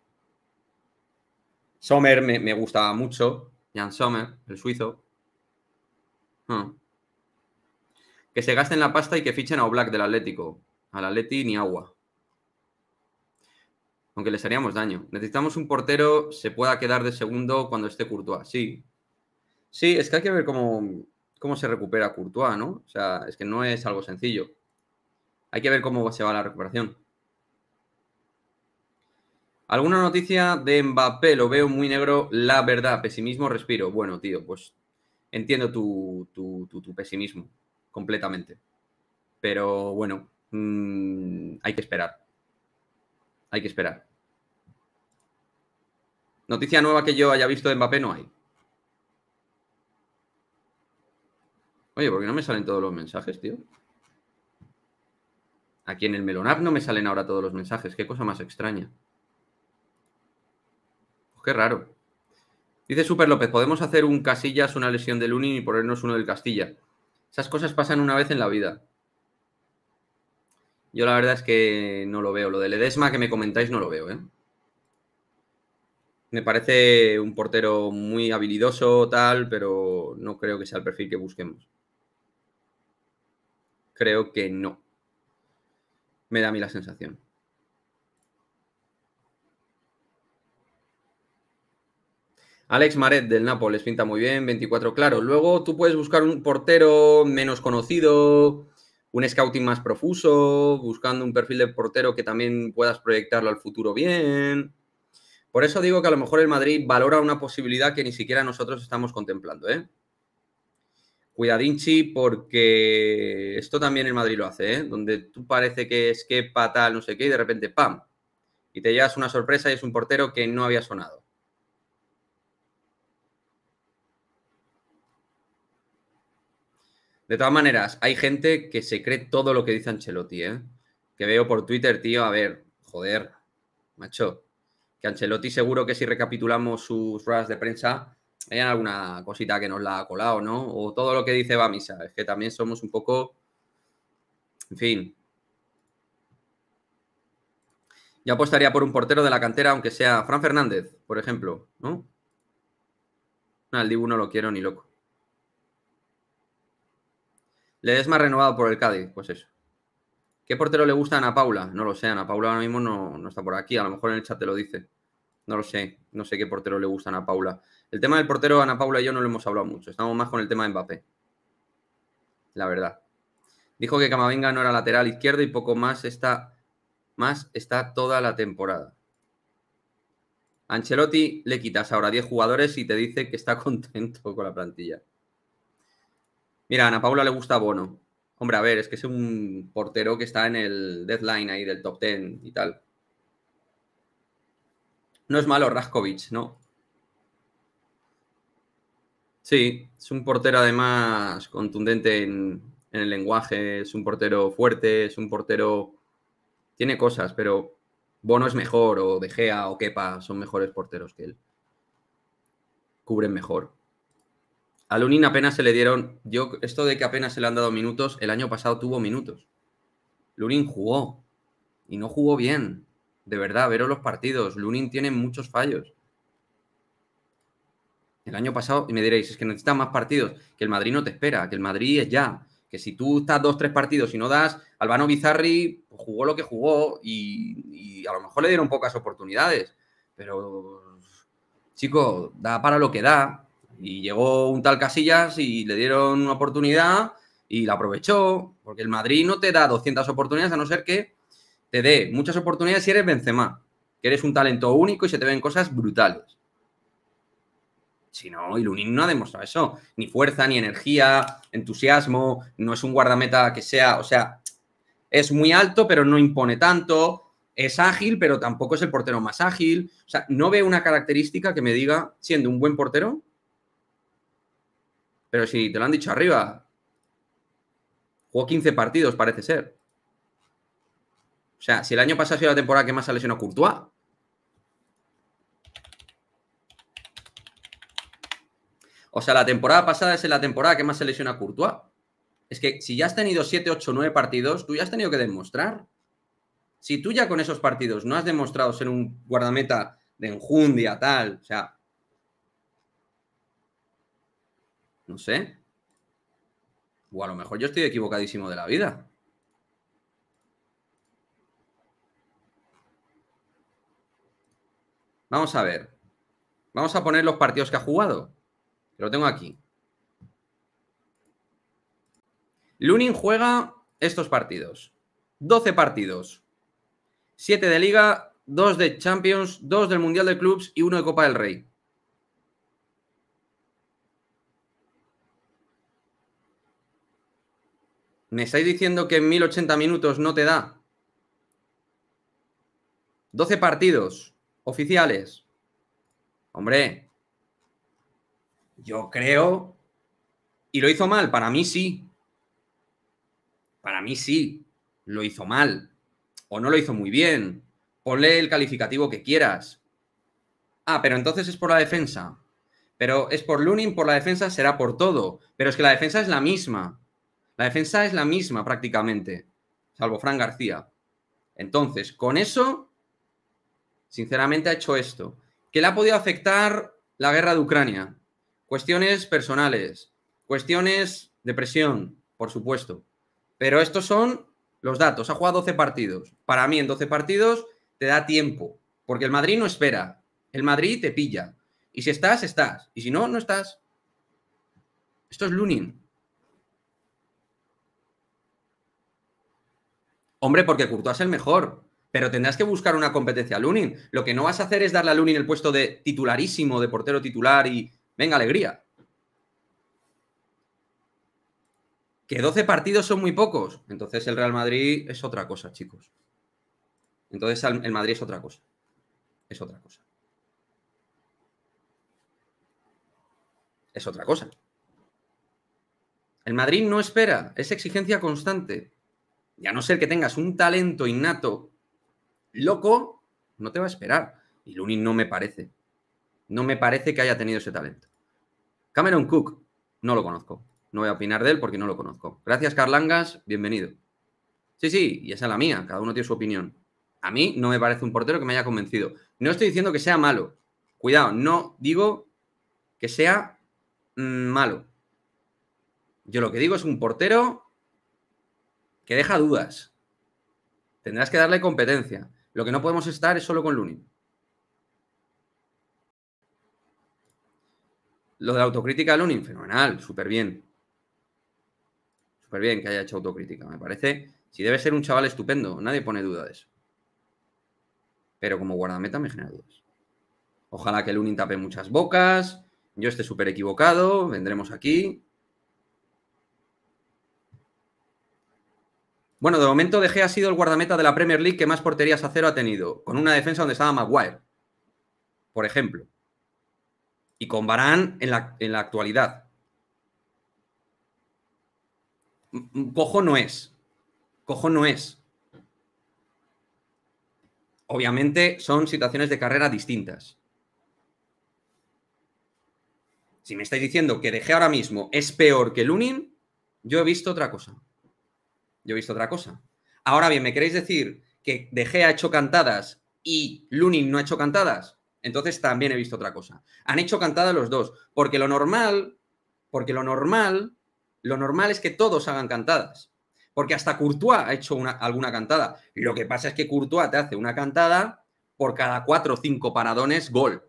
S1: Sommer me, me gusta mucho, Jan Sommer, el suizo. Hmm, que se gasten la pasta y que fichen a Oblak del Atlético. Al Atleti ni agua. Aunque les haríamos daño. Necesitamos un portero se pueda quedar de segundo cuando esté Courtois. Sí. Sí, es que hay que ver cómo, cómo se recupera Courtois, ¿no? O sea, es que no es algo sencillo. Hay que ver cómo se va la recuperación. Alguna noticia de Mbappé, lo veo muy negro, la verdad, pesimismo, respiro. Bueno, tío, pues entiendo tu, pesimismo completamente. Pero bueno, mm, hay que esperar. Hay que esperar. Noticia nueva que yo haya visto de Mbappé no hay. Oye, ¿por qué no me salen todos los mensajes, tío? Aquí en el melonar no me salen ahora todos los mensajes. Qué cosa más extraña. Pues qué raro. Dice Super López, podemos hacer un Casillas, una lesión del Lunin y ponernos uno del Castilla. Esas cosas pasan una vez en la vida. Yo la verdad es que no lo veo. Lo del Edesma que me comentáis no lo veo, ¿eh? Me parece un portero muy habilidoso, tal, pero no creo que sea el perfil que busquemos. Creo que no. Me da a mí la sensación. Alex Maret del Nápoles pinta muy bien, 24 claro. Luego tú puedes buscar un portero menos conocido, un scouting más profuso, buscando un perfil de portero que también puedas proyectarlo al futuro bien. Por eso digo que a lo mejor el Madrid valora una posibilidad que ni siquiera nosotros estamos contemplando. ¿eh? Cuidadinchi, porque esto también el Madrid lo hace, ¿eh? donde tú parece que es que tal, no sé qué, y de repente ¡pam! Y te llevas una sorpresa y es un portero que no había sonado. De todas maneras, hay gente que se cree todo lo que dice Ancelotti, ¿eh? Que veo por Twitter, tío, a ver, joder, macho. Que Ancelotti seguro que si recapitulamos sus ruedas de prensa, hay alguna cosita que nos la ha colado, ¿no? O todo lo que dice va misa. Es que también somos un poco... En fin. Yo apostaría por un portero de la cantera, aunque sea Fran Fernández, por ejemplo, ¿no? No, el Dibu no lo quiero ni loco. ¿Le más renovado por el Cádiz, pues eso. ¿Qué portero le gusta a Ana Paula? No lo sé, Ana Paula ahora mismo no, no, está por aquí, a lo mejor en el chat te lo dice. No lo sé, no sé qué portero le gusta a Ana Paula. El tema del portero, Ana Paula y yo no lo hemos hablado mucho, estamos más con el tema de Mbappé. La verdad. Dijo que Camavinga no era lateral izquierdo y poco más está, más está toda la temporada. Ancelotti le quitas ahora 10 jugadores y te dice que está contento con la plantilla. Mira, a Ana Paula le gusta Bono. Hombre, a ver, es que es un portero que está en el deadline ahí del top 10 y tal. No es malo Raskovic, ¿no? Sí, es un portero además contundente en, el lenguaje, es un portero fuerte, es un portero... Tiene cosas, pero Bono es mejor, o De Gea, o Kepa, son mejores porteros que él. Cubren mejor. A Lunin apenas se le dieron. Yo, esto de que apenas se le han dado minutos, el año pasado tuvo minutos. Lunin jugó y no jugó bien. De verdad, veros los partidos. Lunin tiene muchos fallos. El año pasado, y me diréis, es que necesita más partidos, que el Madrid no te espera, que el Madrid es ya. Que si tú estás dos, tres partidos y no das, Albano Bizarri pues, jugó lo que jugó y, y a lo mejor le dieron pocas oportunidades. Pero, chico, da para lo que da y llegó un tal Casillas y le dieron una oportunidad y la aprovechó, porque el Madrid no te da 200 oportunidades a no ser que te dé muchas oportunidades si eres Benzema, que eres un talento único y se te ven cosas brutales. Si no, no ha demostrado eso. Ni fuerza, ni energía, entusiasmo. No es un guardameta que sea, o sea, es muy alto, pero no impone tanto. Es ágil, pero tampoco es el portero más ágil. O sea, no ve una característica que me diga, siendo un buen portero, pero si te lo han dicho arriba, jugó 15 partidos, parece ser. O sea, si el año pasado fue sido la temporada que más se lesionó Courtois. O sea, la temporada pasada es la temporada que más se lesiona Courtois. Es que si ya has tenido 7, 8, 9 partidos, tú ya has tenido que demostrar. Si tú ya con esos partidos no has demostrado ser un guardameta de enjundia, tal, o sea, No sé. O a lo mejor yo estoy equivocadísimo de la vida. Vamos a ver. Vamos a poner los partidos que ha jugado. lo tengo aquí. Lunin juega estos partidos. 12 partidos. 7 de liga, 2 de Champions, 2 del Mundial de Clubs y 1 de Copa del Rey. ¿Me estáis diciendo que en 1080 minutos no te da? 12 partidos oficiales. Hombre, yo creo... Y lo hizo mal, para mí sí. Para mí sí, lo hizo mal. O no lo hizo muy bien. Ponle el calificativo que quieras. Ah, pero entonces es por la defensa. Pero es por Lunin, por la defensa, será por todo. Pero es que la defensa es la misma. La defensa es la misma prácticamente, salvo Fran García. Entonces, con eso, sinceramente ha hecho esto. ¿Que le ha podido afectar la guerra de Ucrania? Cuestiones personales, cuestiones de presión, por supuesto. Pero estos son los datos. Ha jugado 12 partidos. Para mí, en 12 partidos te da tiempo, porque el Madrid no espera. El Madrid te pilla. Y si estás, estás. Y si no, no estás. Esto es Lunin. Hombre, porque Courtois es el mejor, pero tendrás que buscar una competencia a Lunin. Lo que no vas a hacer es darle a Lunin el puesto de titularísimo, de portero titular y venga, alegría. Que 12 partidos son muy pocos. Entonces el Real Madrid es otra cosa, chicos. Entonces el Madrid es otra cosa. Es otra cosa. Es otra cosa. El Madrid no espera, es exigencia constante. Y a no ser que tengas un talento innato loco, no te va a esperar. Y Looney no me parece. No me parece que haya tenido ese talento. Cameron Cook, no lo conozco. No voy a opinar de él porque no lo conozco. Gracias, Carlangas. Bienvenido. Sí, sí, y esa es la mía. Cada uno tiene su opinión. A mí no me parece un portero que me haya convencido. No estoy diciendo que sea malo. Cuidado, no digo que sea mm, malo. Yo lo que digo es un portero que deja dudas. Tendrás que darle competencia. Lo que no podemos estar es solo con Lunin. Lo de autocrítica de Lunin, fenomenal, súper bien. Súper bien que haya hecho autocrítica, me parece. Si debe ser un chaval estupendo, nadie pone duda de eso. Pero como guardameta me genera dudas. Ojalá que Lunin tape muchas bocas, yo esté súper equivocado, vendremos aquí, Bueno, de momento De ha sido el guardameta de la Premier League que más porterías a cero ha tenido, con una defensa donde estaba Maguire, por ejemplo. Y con Barán en la, actualidad. Cojo no es. Cojo no es. Obviamente son situaciones de carrera distintas. Si me estáis diciendo que De ahora mismo es peor que Lunin, yo he visto otra cosa. Yo he visto otra cosa. Ahora bien, ¿me queréis decir que De Gea ha hecho cantadas y Lunin no ha hecho cantadas? Entonces también he visto otra cosa. Han hecho cantadas los dos, porque lo normal, porque lo normal, lo normal es que todos hagan cantadas. Porque hasta Courtois ha hecho alguna cantada. Lo que pasa es que Courtois te hace una cantada por cada cuatro o cinco paradones, gol.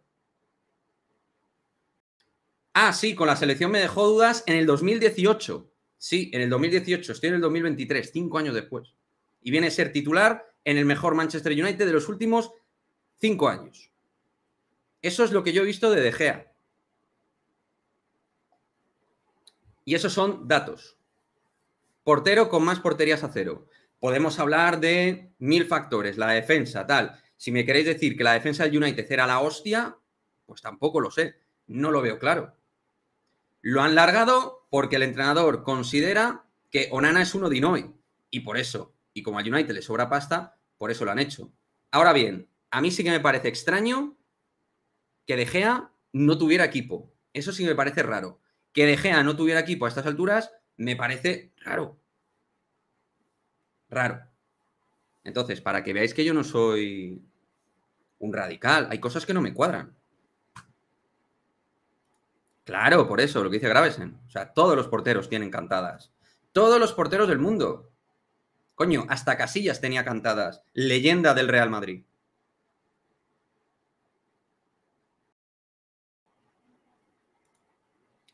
S1: Ah, sí, con la selección me dejó dudas en el 2018. Sí, en el 2018, estoy en el 2023, cinco años después. Y viene a ser titular en el mejor Manchester United de los últimos cinco años. Eso es lo que yo he visto de De Gea. Y esos son datos. Portero con más porterías a cero. Podemos hablar de mil factores, la defensa, tal. Si me queréis decir que la defensa del United era la hostia, pues tampoco lo sé. No lo veo claro. Lo han largado porque el entrenador considera que Onana es uno de Y por eso, y como a United le sobra pasta, por eso lo han hecho. Ahora bien, a mí sí que me parece extraño que De Gea no tuviera equipo. Eso sí me parece raro. Que De Gea no tuviera equipo a estas alturas me parece raro. Raro. Entonces, para que veáis que yo no soy un radical, hay cosas que no me cuadran. Claro, por eso, lo que dice Gravesen. O sea, todos los porteros tienen cantadas. Todos los porteros del mundo. Coño, hasta Casillas tenía cantadas. Leyenda del Real Madrid.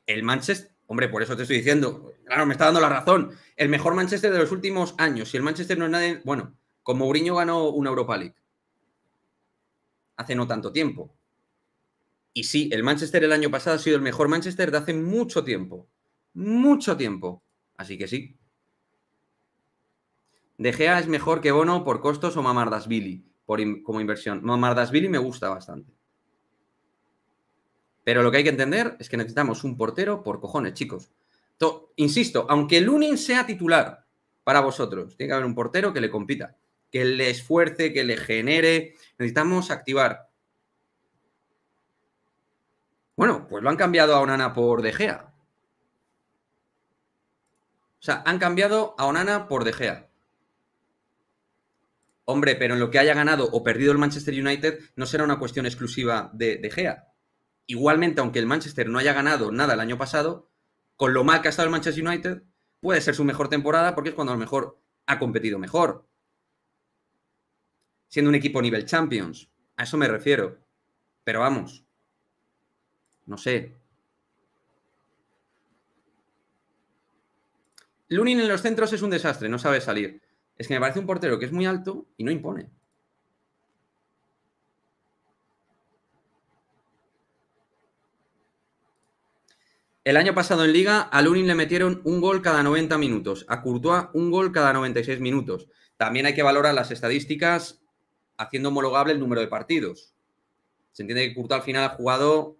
S1: El Manchester, hombre, por eso te estoy diciendo, claro, me está dando la razón. El mejor Manchester de los últimos años. Si el Manchester no es nadie, bueno, como Mourinho ganó una Europa League hace no tanto tiempo. Y sí, el Manchester el año pasado ha sido el mejor Manchester de hace mucho tiempo. Mucho tiempo. Así que sí. De Gea es mejor que Bono por costos o mamardas por como inversión. Mamardas-Billy me gusta bastante. Pero lo que hay que entender es que necesitamos un portero por cojones, chicos. Insisto, aunque Lunin sea titular para vosotros, tiene que haber un portero que le compita, que le esfuerce, que le genere. Necesitamos activar bueno, pues lo han cambiado a Onana por De Gea. O sea, han cambiado a Onana por De Gea. Hombre, pero en lo que haya ganado o perdido el Manchester United no será una cuestión exclusiva de De Gea. Igualmente, aunque el Manchester no haya ganado nada el año pasado, con lo mal que ha estado el Manchester United, puede ser su mejor temporada porque es cuando a lo mejor ha competido mejor. Siendo un equipo nivel Champions. A eso me refiero. Pero vamos, no sé. Lunin en los centros es un desastre, no sabe salir. Es que me parece un portero que es muy alto y no impone. El año pasado en Liga, a Lunin le metieron un gol cada 90 minutos, a Courtois un gol cada 96 minutos. También hay que valorar las estadísticas haciendo homologable el número de partidos. Se entiende que Courtois al final ha jugado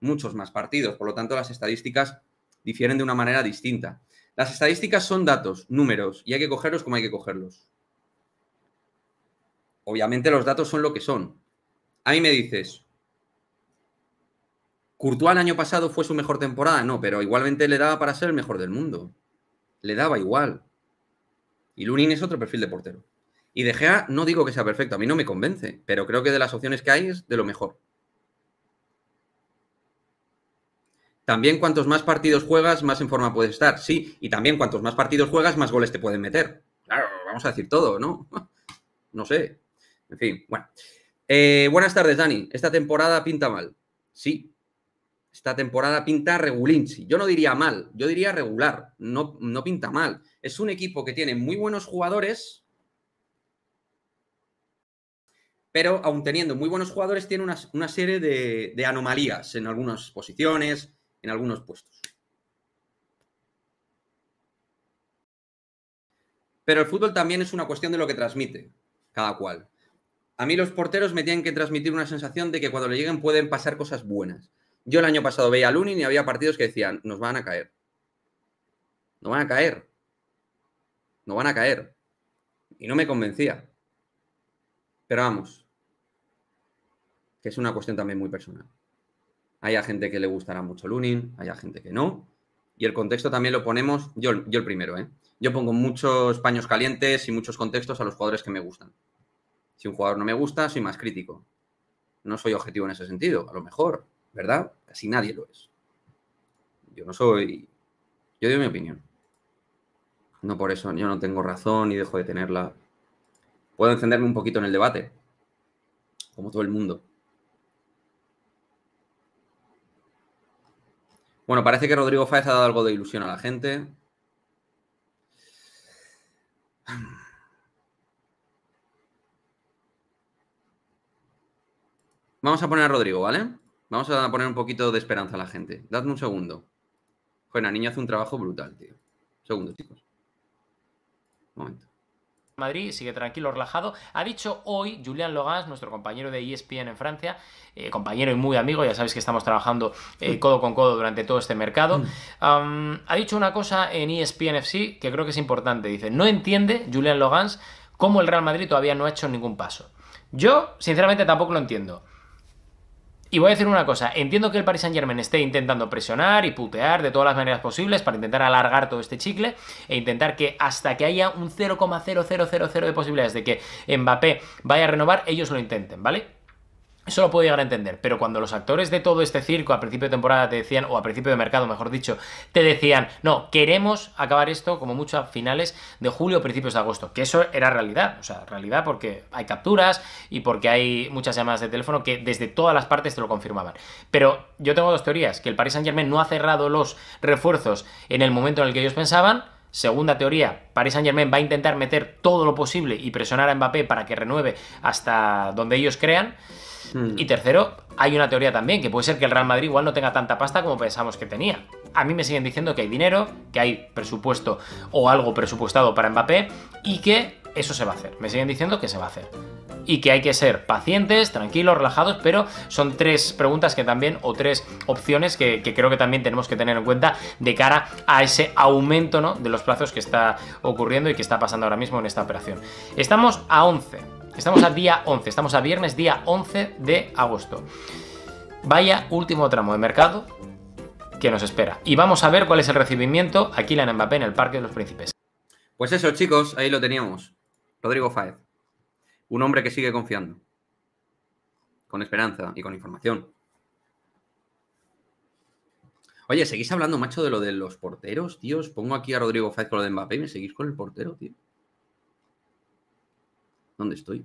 S1: muchos más partidos. Por lo tanto, las estadísticas difieren de una manera distinta. Las estadísticas son datos, números, y hay que cogerlos como hay que cogerlos. Obviamente los datos son lo que son. ahí me dices, Courtois el año pasado fue su mejor temporada, no, pero igualmente le daba para ser el mejor del mundo. Le daba igual. Y Lunin es otro perfil de portero. Y De Gea no digo que sea perfecto, a mí no me convence, pero creo que de las opciones que hay es de lo mejor. También cuantos más partidos juegas, más en forma puedes estar, sí. Y también cuantos más partidos juegas, más goles te pueden meter. Claro, vamos a decir todo, ¿no? No sé. En fin, bueno. Eh, buenas tardes, Dani. Esta temporada pinta mal. Sí. Esta temporada pinta regulinchi. Yo no diría mal, yo diría regular. No, no pinta mal. Es un equipo que tiene muy buenos jugadores, pero aun teniendo muy buenos jugadores, tiene una, serie de, anomalías en algunas posiciones, en algunos puestos. Pero el fútbol también es una cuestión de lo que transmite cada cual. A mí los porteros me tienen que transmitir una sensación de que cuando le lleguen pueden pasar cosas buenas. Yo el año pasado veía a Lunin y había partidos que decían, nos van a caer. No van a caer. No van a caer. Y no me convencía. Pero vamos, que es una cuestión también muy personal. Hay gente que le gustará mucho Lunin, hay gente que no. Y el contexto también lo ponemos, yo, yo el primero, ¿eh? Yo pongo muchos paños calientes y muchos contextos a los jugadores que me gustan. Si un jugador no me gusta, soy más crítico. No soy objetivo en ese sentido, a lo mejor, ¿verdad? Casi nadie lo es. Yo no soy... Yo doy mi opinión. No por eso, yo no tengo razón y dejo de tenerla. Puedo encenderme un poquito en el debate, como todo el mundo. Bueno, parece que Rodrigo Fáez ha dado algo de ilusión a la gente. Vamos a poner a Rodrigo, ¿vale? Vamos a poner un poquito de esperanza a la gente. Dadme un segundo. Bueno, niño hace un trabajo brutal, tío.
S2: Segundo, chicos. Un momento. Madrid, sigue tranquilo, relajado. Ha dicho hoy Julian Logans, nuestro compañero de ESPN en Francia, eh, compañero y muy amigo, ya sabéis que estamos trabajando eh, codo con codo durante todo este mercado, mm. ha dicho una cosa en ESPN FC que creo que es importante. Dice, no entiende Julian Logans cómo el Real Madrid todavía no ha hecho ningún paso. Yo, sinceramente, tampoco lo entiendo. Y voy a decir una cosa, entiendo que el Paris Saint Germain esté intentando presionar y putear de todas las maneras posibles para intentar alargar todo este chicle e intentar que hasta que haya un 0,0000 de posibilidades de que Mbappé vaya a renovar, ellos lo intenten, ¿vale? Eso lo puedo llegar a entender, pero cuando los actores de todo este circo a principio de temporada te decían, o a principio de mercado, mejor dicho, te decían, no, queremos acabar esto como mucho a finales de julio o principios de agosto, que eso era realidad, o sea, realidad porque hay capturas y porque hay muchas llamadas de teléfono que desde todas las partes te lo confirmaban. Pero yo tengo dos teorías, que el Paris Saint Germain no ha cerrado los refuerzos en el momento en el que ellos pensaban, Segunda teoría, Paris Saint-Germain va a intentar meter todo lo posible y presionar a Mbappé para que renueve hasta donde ellos crean. Hmm. Y tercero, hay una teoría también, que puede ser que el Real Madrid igual no tenga tanta pasta como pensamos que tenía. A mí me siguen diciendo que hay dinero, que hay presupuesto o algo presupuestado para Mbappé y que eso se va a hacer. Me siguen diciendo que se va a hacer. Y que hay que ser pacientes, tranquilos, relajados, pero son tres preguntas que también, o tres opciones que, creo que también tenemos que tener en cuenta de cara a ese aumento ¿no? de los plazos que está ocurriendo y que está pasando ahora mismo en esta operación. Estamos a 11, estamos a día 11, estamos a viernes, día 11 de agosto. Vaya último tramo de mercado que nos espera. Y vamos a ver cuál es el recibimiento aquí en Mbappé en el Parque de los Príncipes. Pues eso, chicos, ahí lo teníamos. Rodrigo Fáez,
S1: un hombre que sigue confiando, con esperanza y con información. Oye, seguís hablando, macho, de lo de los porteros, tío. pongo aquí a Rodrigo Fáez con lo de Mbappé y me seguís con el portero, tío. ¿Dónde estoy?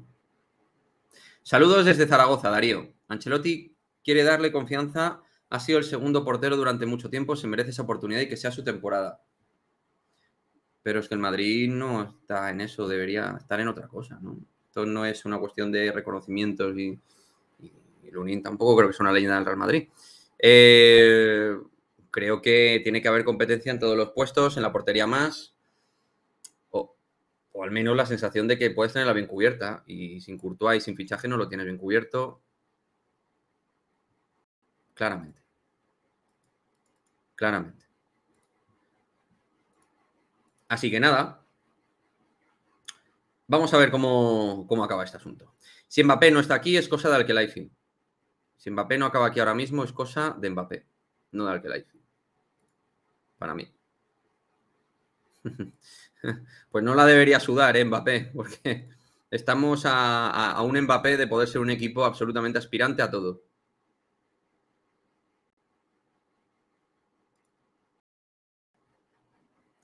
S1: Saludos desde Zaragoza, Darío. Ancelotti quiere darle confianza. Ha sido el segundo portero durante mucho tiempo. Se merece esa oportunidad y que sea su temporada. Pero es que el Madrid no está en eso, debería estar en otra cosa, Esto no es una cuestión de reconocimientos y, el y tampoco creo que es una leyenda del Real Madrid. Eh, creo que tiene que haber competencia en todos los puestos, en la portería más, o, o al menos la sensación de que puedes tenerla bien cubierta y sin Courtois y sin fichaje no lo tienes bien cubierto. Claramente. Claramente. Así que nada, vamos a ver cómo, acaba este asunto. Si Mbappé no está aquí, es cosa de Alkelaifi. Si Mbappé no acaba aquí ahora mismo, es cosa de Mbappé, no de Alkelaifi. Para mí. pues no la debería sudar, ¿eh, Mbappé, porque estamos a un Mbappé de poder ser un equipo absolutamente aspirante a todo.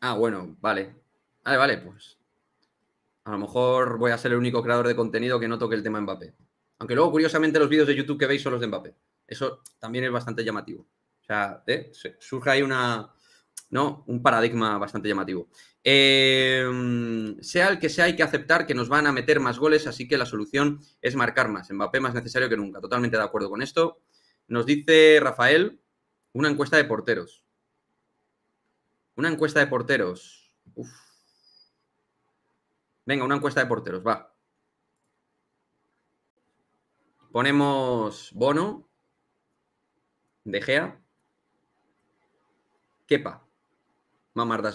S1: Ah, bueno, vale. Vale, vale, pues. A lo mejor voy a ser el único creador de contenido que no toque el tema Mbappé. Aunque luego, curiosamente, los vídeos de YouTube que veis son los de Mbappé. Eso también es bastante llamativo. O sea, ¿eh? surge ahí una, ¿no? un paradigma bastante llamativo. Eh, sea el que sea, hay que aceptar que nos van a meter más goles, así que la solución es marcar más. Mbappé más necesario que nunca. Totalmente de acuerdo con esto. Nos dice Rafael una encuesta de porteros. Una encuesta de porteros. Venga, una encuesta de porteros, va. Ponemos Bono, De Gea, Kepa,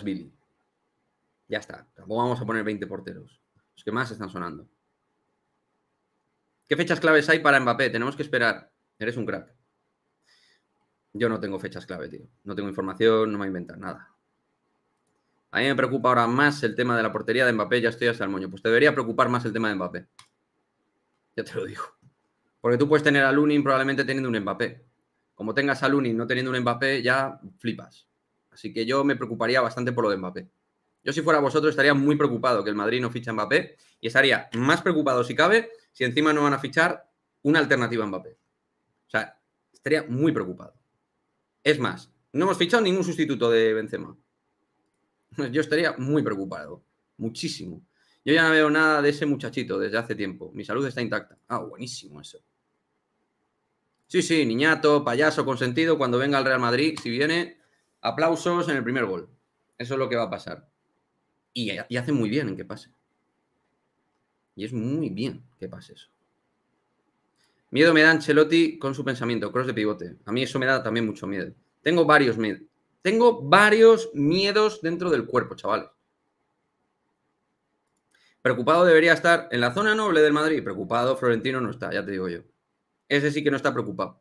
S1: Billy. Ya está. Tampoco vamos a poner 20 porteros. Los que más están sonando. ¿Qué fechas claves hay para Mbappé? Tenemos que esperar. Eres un crack. Yo no tengo fechas clave, tío. No tengo información, no me ha nada. A mí me preocupa ahora más el tema de la portería de Mbappé, ya estoy hasta el moño. Pues te debería preocupar más el tema de Mbappé. Ya te lo digo. Porque tú puedes tener a Lunin probablemente teniendo un Mbappé. Como tengas a Lunin no teniendo un Mbappé, ya flipas. Así que yo me preocuparía bastante por lo de Mbappé. Yo si fuera vosotros estaría muy preocupado que el Madrid no ficha a Mbappé y estaría más preocupado si cabe si encima no van a fichar una alternativa a Mbappé. O sea, estaría muy preocupado. Es más, no hemos fichado ningún sustituto de Benzema. Yo estaría muy preocupado, muchísimo. Yo ya no veo nada de ese muchachito desde hace tiempo. Mi salud está intacta. Ah, buenísimo eso. Sí, sí, niñato, payaso consentido, cuando venga al Real Madrid, si viene, aplausos en el primer gol. Eso es lo que va a pasar. Y, hace muy bien en que pase. Y es muy bien que pase eso. Miedo me da Ancelotti con su pensamiento, cross de pivote. A mí eso me da también mucho miedo. Tengo varios miedos. Tengo varios miedos dentro del cuerpo, chavales. Preocupado debería estar en la zona noble del Madrid. Preocupado, Florentino no está, ya te digo yo. Ese sí que no está preocupado.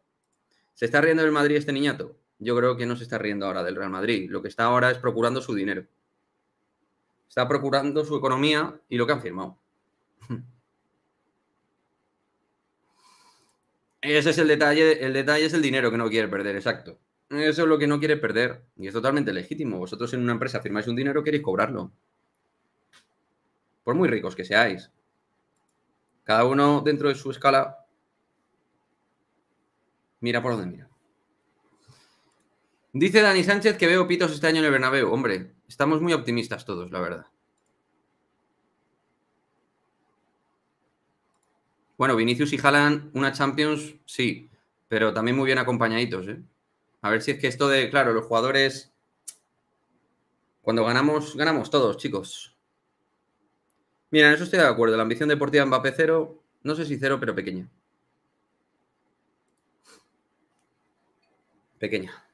S1: ¿Se está riendo del Madrid este niñato? Yo creo que no se está riendo ahora del Real Madrid. Lo que está ahora es procurando su dinero. Está procurando su economía y lo que han firmado. Ese es el detalle. El detalle es el dinero que no quiere perder, exacto. Eso es lo que no quiere perder. Y es totalmente legítimo. Vosotros en una empresa firmáis un dinero, queréis cobrarlo. Por muy ricos que seáis. Cada uno dentro de su escala mira por donde mira. Dice Dani Sánchez que veo pitos este año en el Bernabéu. Hombre, estamos muy optimistas todos, la verdad. Bueno, Vinicius y Jalan una Champions, sí, pero también muy bien acompañaditos, ¿eh? A ver si es que esto de, claro, los jugadores. Cuando ganamos, ganamos todos, chicos. Mira, en eso estoy de acuerdo. La ambición deportiva Mbappé cero, no sé si cero, pero pequeña. Pequeña.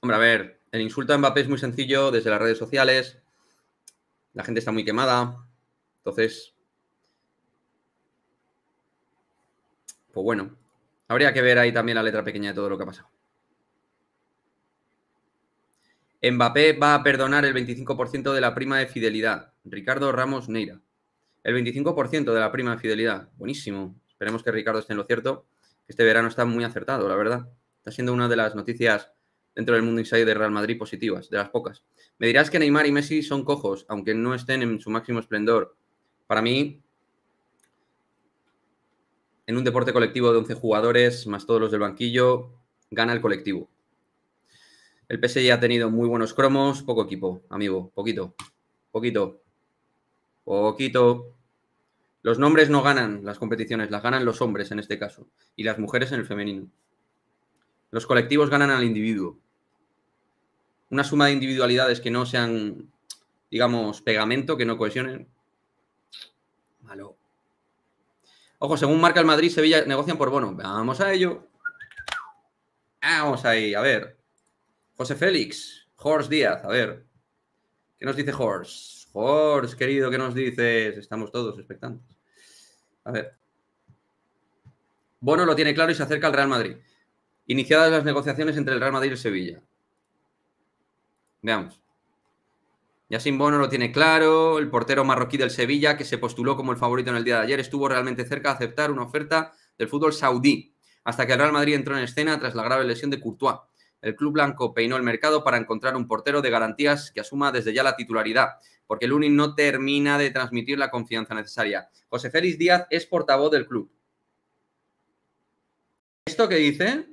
S1: Hombre, a ver, el insulto a Mbappé es muy sencillo desde las redes sociales. La gente está muy quemada. Entonces, pues bueno, Habría que ver ahí también la letra pequeña de todo lo que ha pasado. Mbappé va a perdonar el 25% de la prima de fidelidad. Ricardo Ramos Neira. El 25% de la prima de fidelidad. Buenísimo. Esperemos que Ricardo esté en lo cierto. Este verano está muy acertado, la verdad. Está siendo una de las noticias dentro del mundo inside de Real Madrid positivas, de las pocas. Me dirás que Neymar y Messi son cojos, aunque no estén en su máximo esplendor. Para mí, en un deporte colectivo de 11 jugadores, más todos los del banquillo, gana el colectivo. El PSG ha tenido muy buenos cromos, poco equipo, amigo, poquito, poquito, poquito. Los nombres no ganan las competiciones, las ganan los hombres en este caso, y las mujeres en el femenino. Los colectivos ganan al individuo. Una suma de individualidades que no sean, digamos, pegamento, que no cohesionen. Malo. Ojo, según marca el Madrid, Sevilla negocian por bono. Vamos a ello. Vamos ahí, a ver. José Félix, Jorge Díaz, a ver. ¿Qué nos dice Jorge? Jorge, querido, ¿qué nos dices? Estamos todos expectantes. A ver. Bono lo tiene claro y se acerca al Real Madrid. Iniciadas las negociaciones entre el Real Madrid y Sevilla. Veamos sin Bono lo tiene claro, el portero marroquí del Sevilla, que se postuló como el favorito en el día de ayer, estuvo realmente cerca de aceptar una oferta del fútbol saudí, hasta que el Real Madrid entró en escena tras la grave lesión de Courtois. El club blanco peinó el mercado para encontrar un portero de garantías que asuma desde ya la titularidad, porque el UNI no termina de transmitir la confianza necesaria. José Félix Díaz es portavoz del club. ¿Esto que dice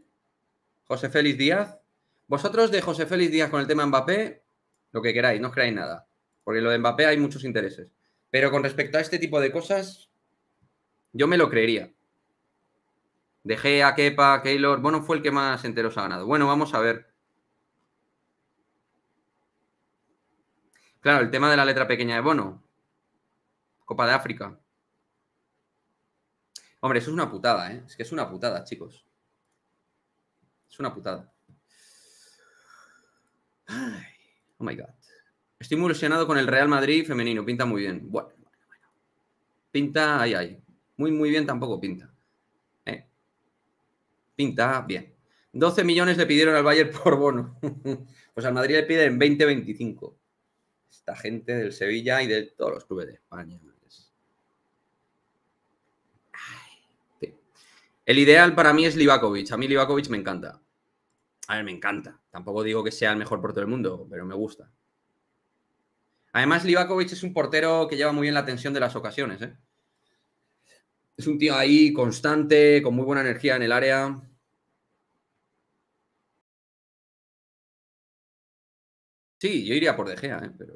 S1: José Félix Díaz? Vosotros de José Félix Díaz con el tema Mbappé lo que queráis, no os creáis nada. Porque lo de Mbappé hay muchos intereses. Pero con respecto a este tipo de cosas, yo me lo creería. Dejé a Kepa, Keylor. Bono fue el que más enteros ha ganado. Bueno, vamos a ver. Claro, el tema de la letra pequeña de Bono. Copa de África. Hombre, eso es una putada, ¿eh? Es que es una putada, chicos. Es una putada. Ay. Oh my God. Estoy muy ilusionado con el Real Madrid femenino. Pinta muy bien. Bueno, Pinta ahí, ahí. Muy, muy bien tampoco pinta. ¿eh? Pinta bien. 12 millones le pidieron al Bayern por bono. pues al Madrid le piden 20-25. Esta gente del Sevilla y de todos los clubes de España. El ideal para mí es Livakovic. A mí Livakovic me encanta a ver, me encanta. Tampoco digo que sea el mejor portero del mundo, pero me gusta. Además, Livakovic es un portero que lleva muy bien la tensión de las ocasiones. ¿eh? Es un tío ahí constante, con muy buena energía en el área. Sí, yo iría por De Gea, ¿eh? pero.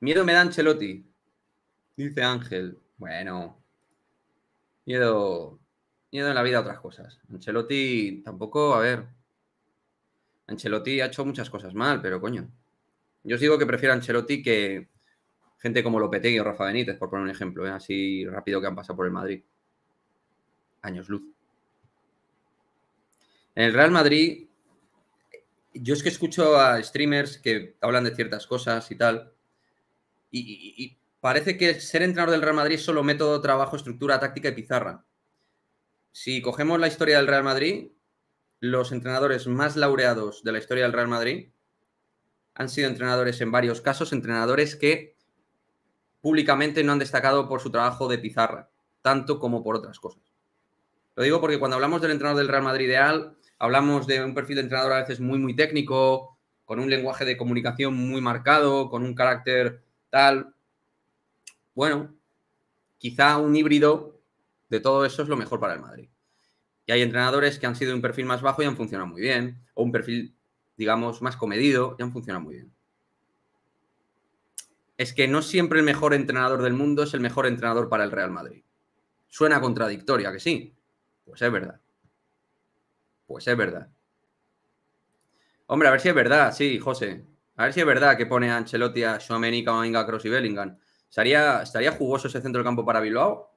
S1: Miedo me da Ancelotti, dice Ángel. Bueno, miedo miedo en la vida otras cosas. Ancelotti tampoco, a ver. Ancelotti ha hecho muchas cosas mal, pero coño. Yo os digo que prefiero a Ancelotti que gente como Lopetegui o Rafa Benítez, por poner un ejemplo, ¿eh? así rápido que han pasado por el Madrid. Años luz. En el Real Madrid, yo es que escucho a streamers que hablan de ciertas cosas y tal. y, y parece que ser entrenador del Real Madrid es solo método, trabajo, estructura, táctica y pizarra si cogemos la historia del Real Madrid, los entrenadores más laureados de la historia del Real Madrid han sido entrenadores en varios casos, entrenadores que públicamente no han destacado por su trabajo de pizarra, tanto como por otras cosas. Lo digo porque cuando hablamos del entrenador del Real Madrid ideal, hablamos de un perfil de entrenador a veces muy, muy técnico, con un lenguaje de comunicación muy marcado, con un carácter tal. Bueno, quizá un híbrido de todo eso es lo mejor para el Madrid. Y hay entrenadores que han sido un perfil más bajo y han funcionado muy bien, o un perfil, digamos, más comedido y han funcionado muy bien. Es que no siempre el mejor entrenador del mundo es el mejor entrenador para el Real Madrid. Suena contradictoria, que sí. Pues es verdad. Pues es verdad. Hombre, a ver si es verdad, sí, José. A ver si es verdad que pone a Ancelotti, a Cross y Bellingham. sería ¿Estaría jugoso ese centro del campo para Bilbao?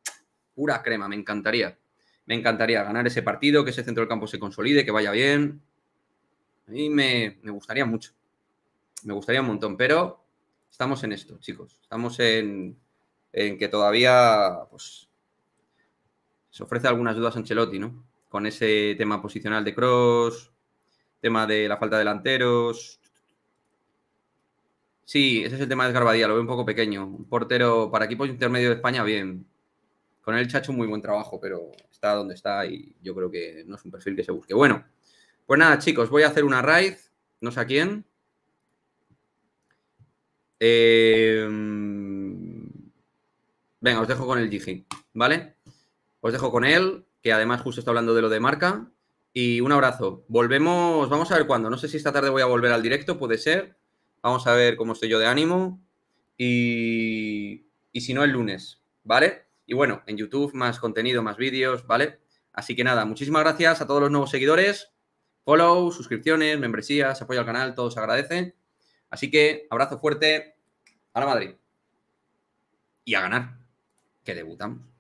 S1: pura crema, me encantaría. Me encantaría ganar ese partido, que ese centro del campo se consolide, que vaya bien. A mí me, gustaría mucho. Me gustaría un montón, pero estamos en esto, chicos. Estamos en, en que todavía pues, se ofrece algunas dudas a Ancelotti, ¿no? Con ese tema posicional de Cross, tema de la falta de delanteros. Sí, ese es el tema de Garbadía, lo veo un poco pequeño. Un portero para equipos intermedios de España, bien con el Chacho muy buen trabajo, pero está donde está y yo creo que no es un perfil que se busque. Bueno, pues nada, chicos, voy a hacer una raid, no sé a quién. Em, venga, os dejo con el Gigi, ¿vale? Os dejo con él, que además justo está hablando de lo de marca. Y un abrazo. Volvemos, vamos a ver cuándo. No sé si esta tarde voy a volver al directo, puede ser. Vamos a ver cómo estoy yo de ánimo. Y, y si no, el lunes, ¿vale? Y bueno, en YouTube más contenido, más vídeos, ¿vale? Así que nada, muchísimas gracias a todos los nuevos seguidores. Follow, suscripciones, membresías, apoyo al canal, todo se agradece. Así que abrazo fuerte a la Madrid. Y a ganar, que debutamos.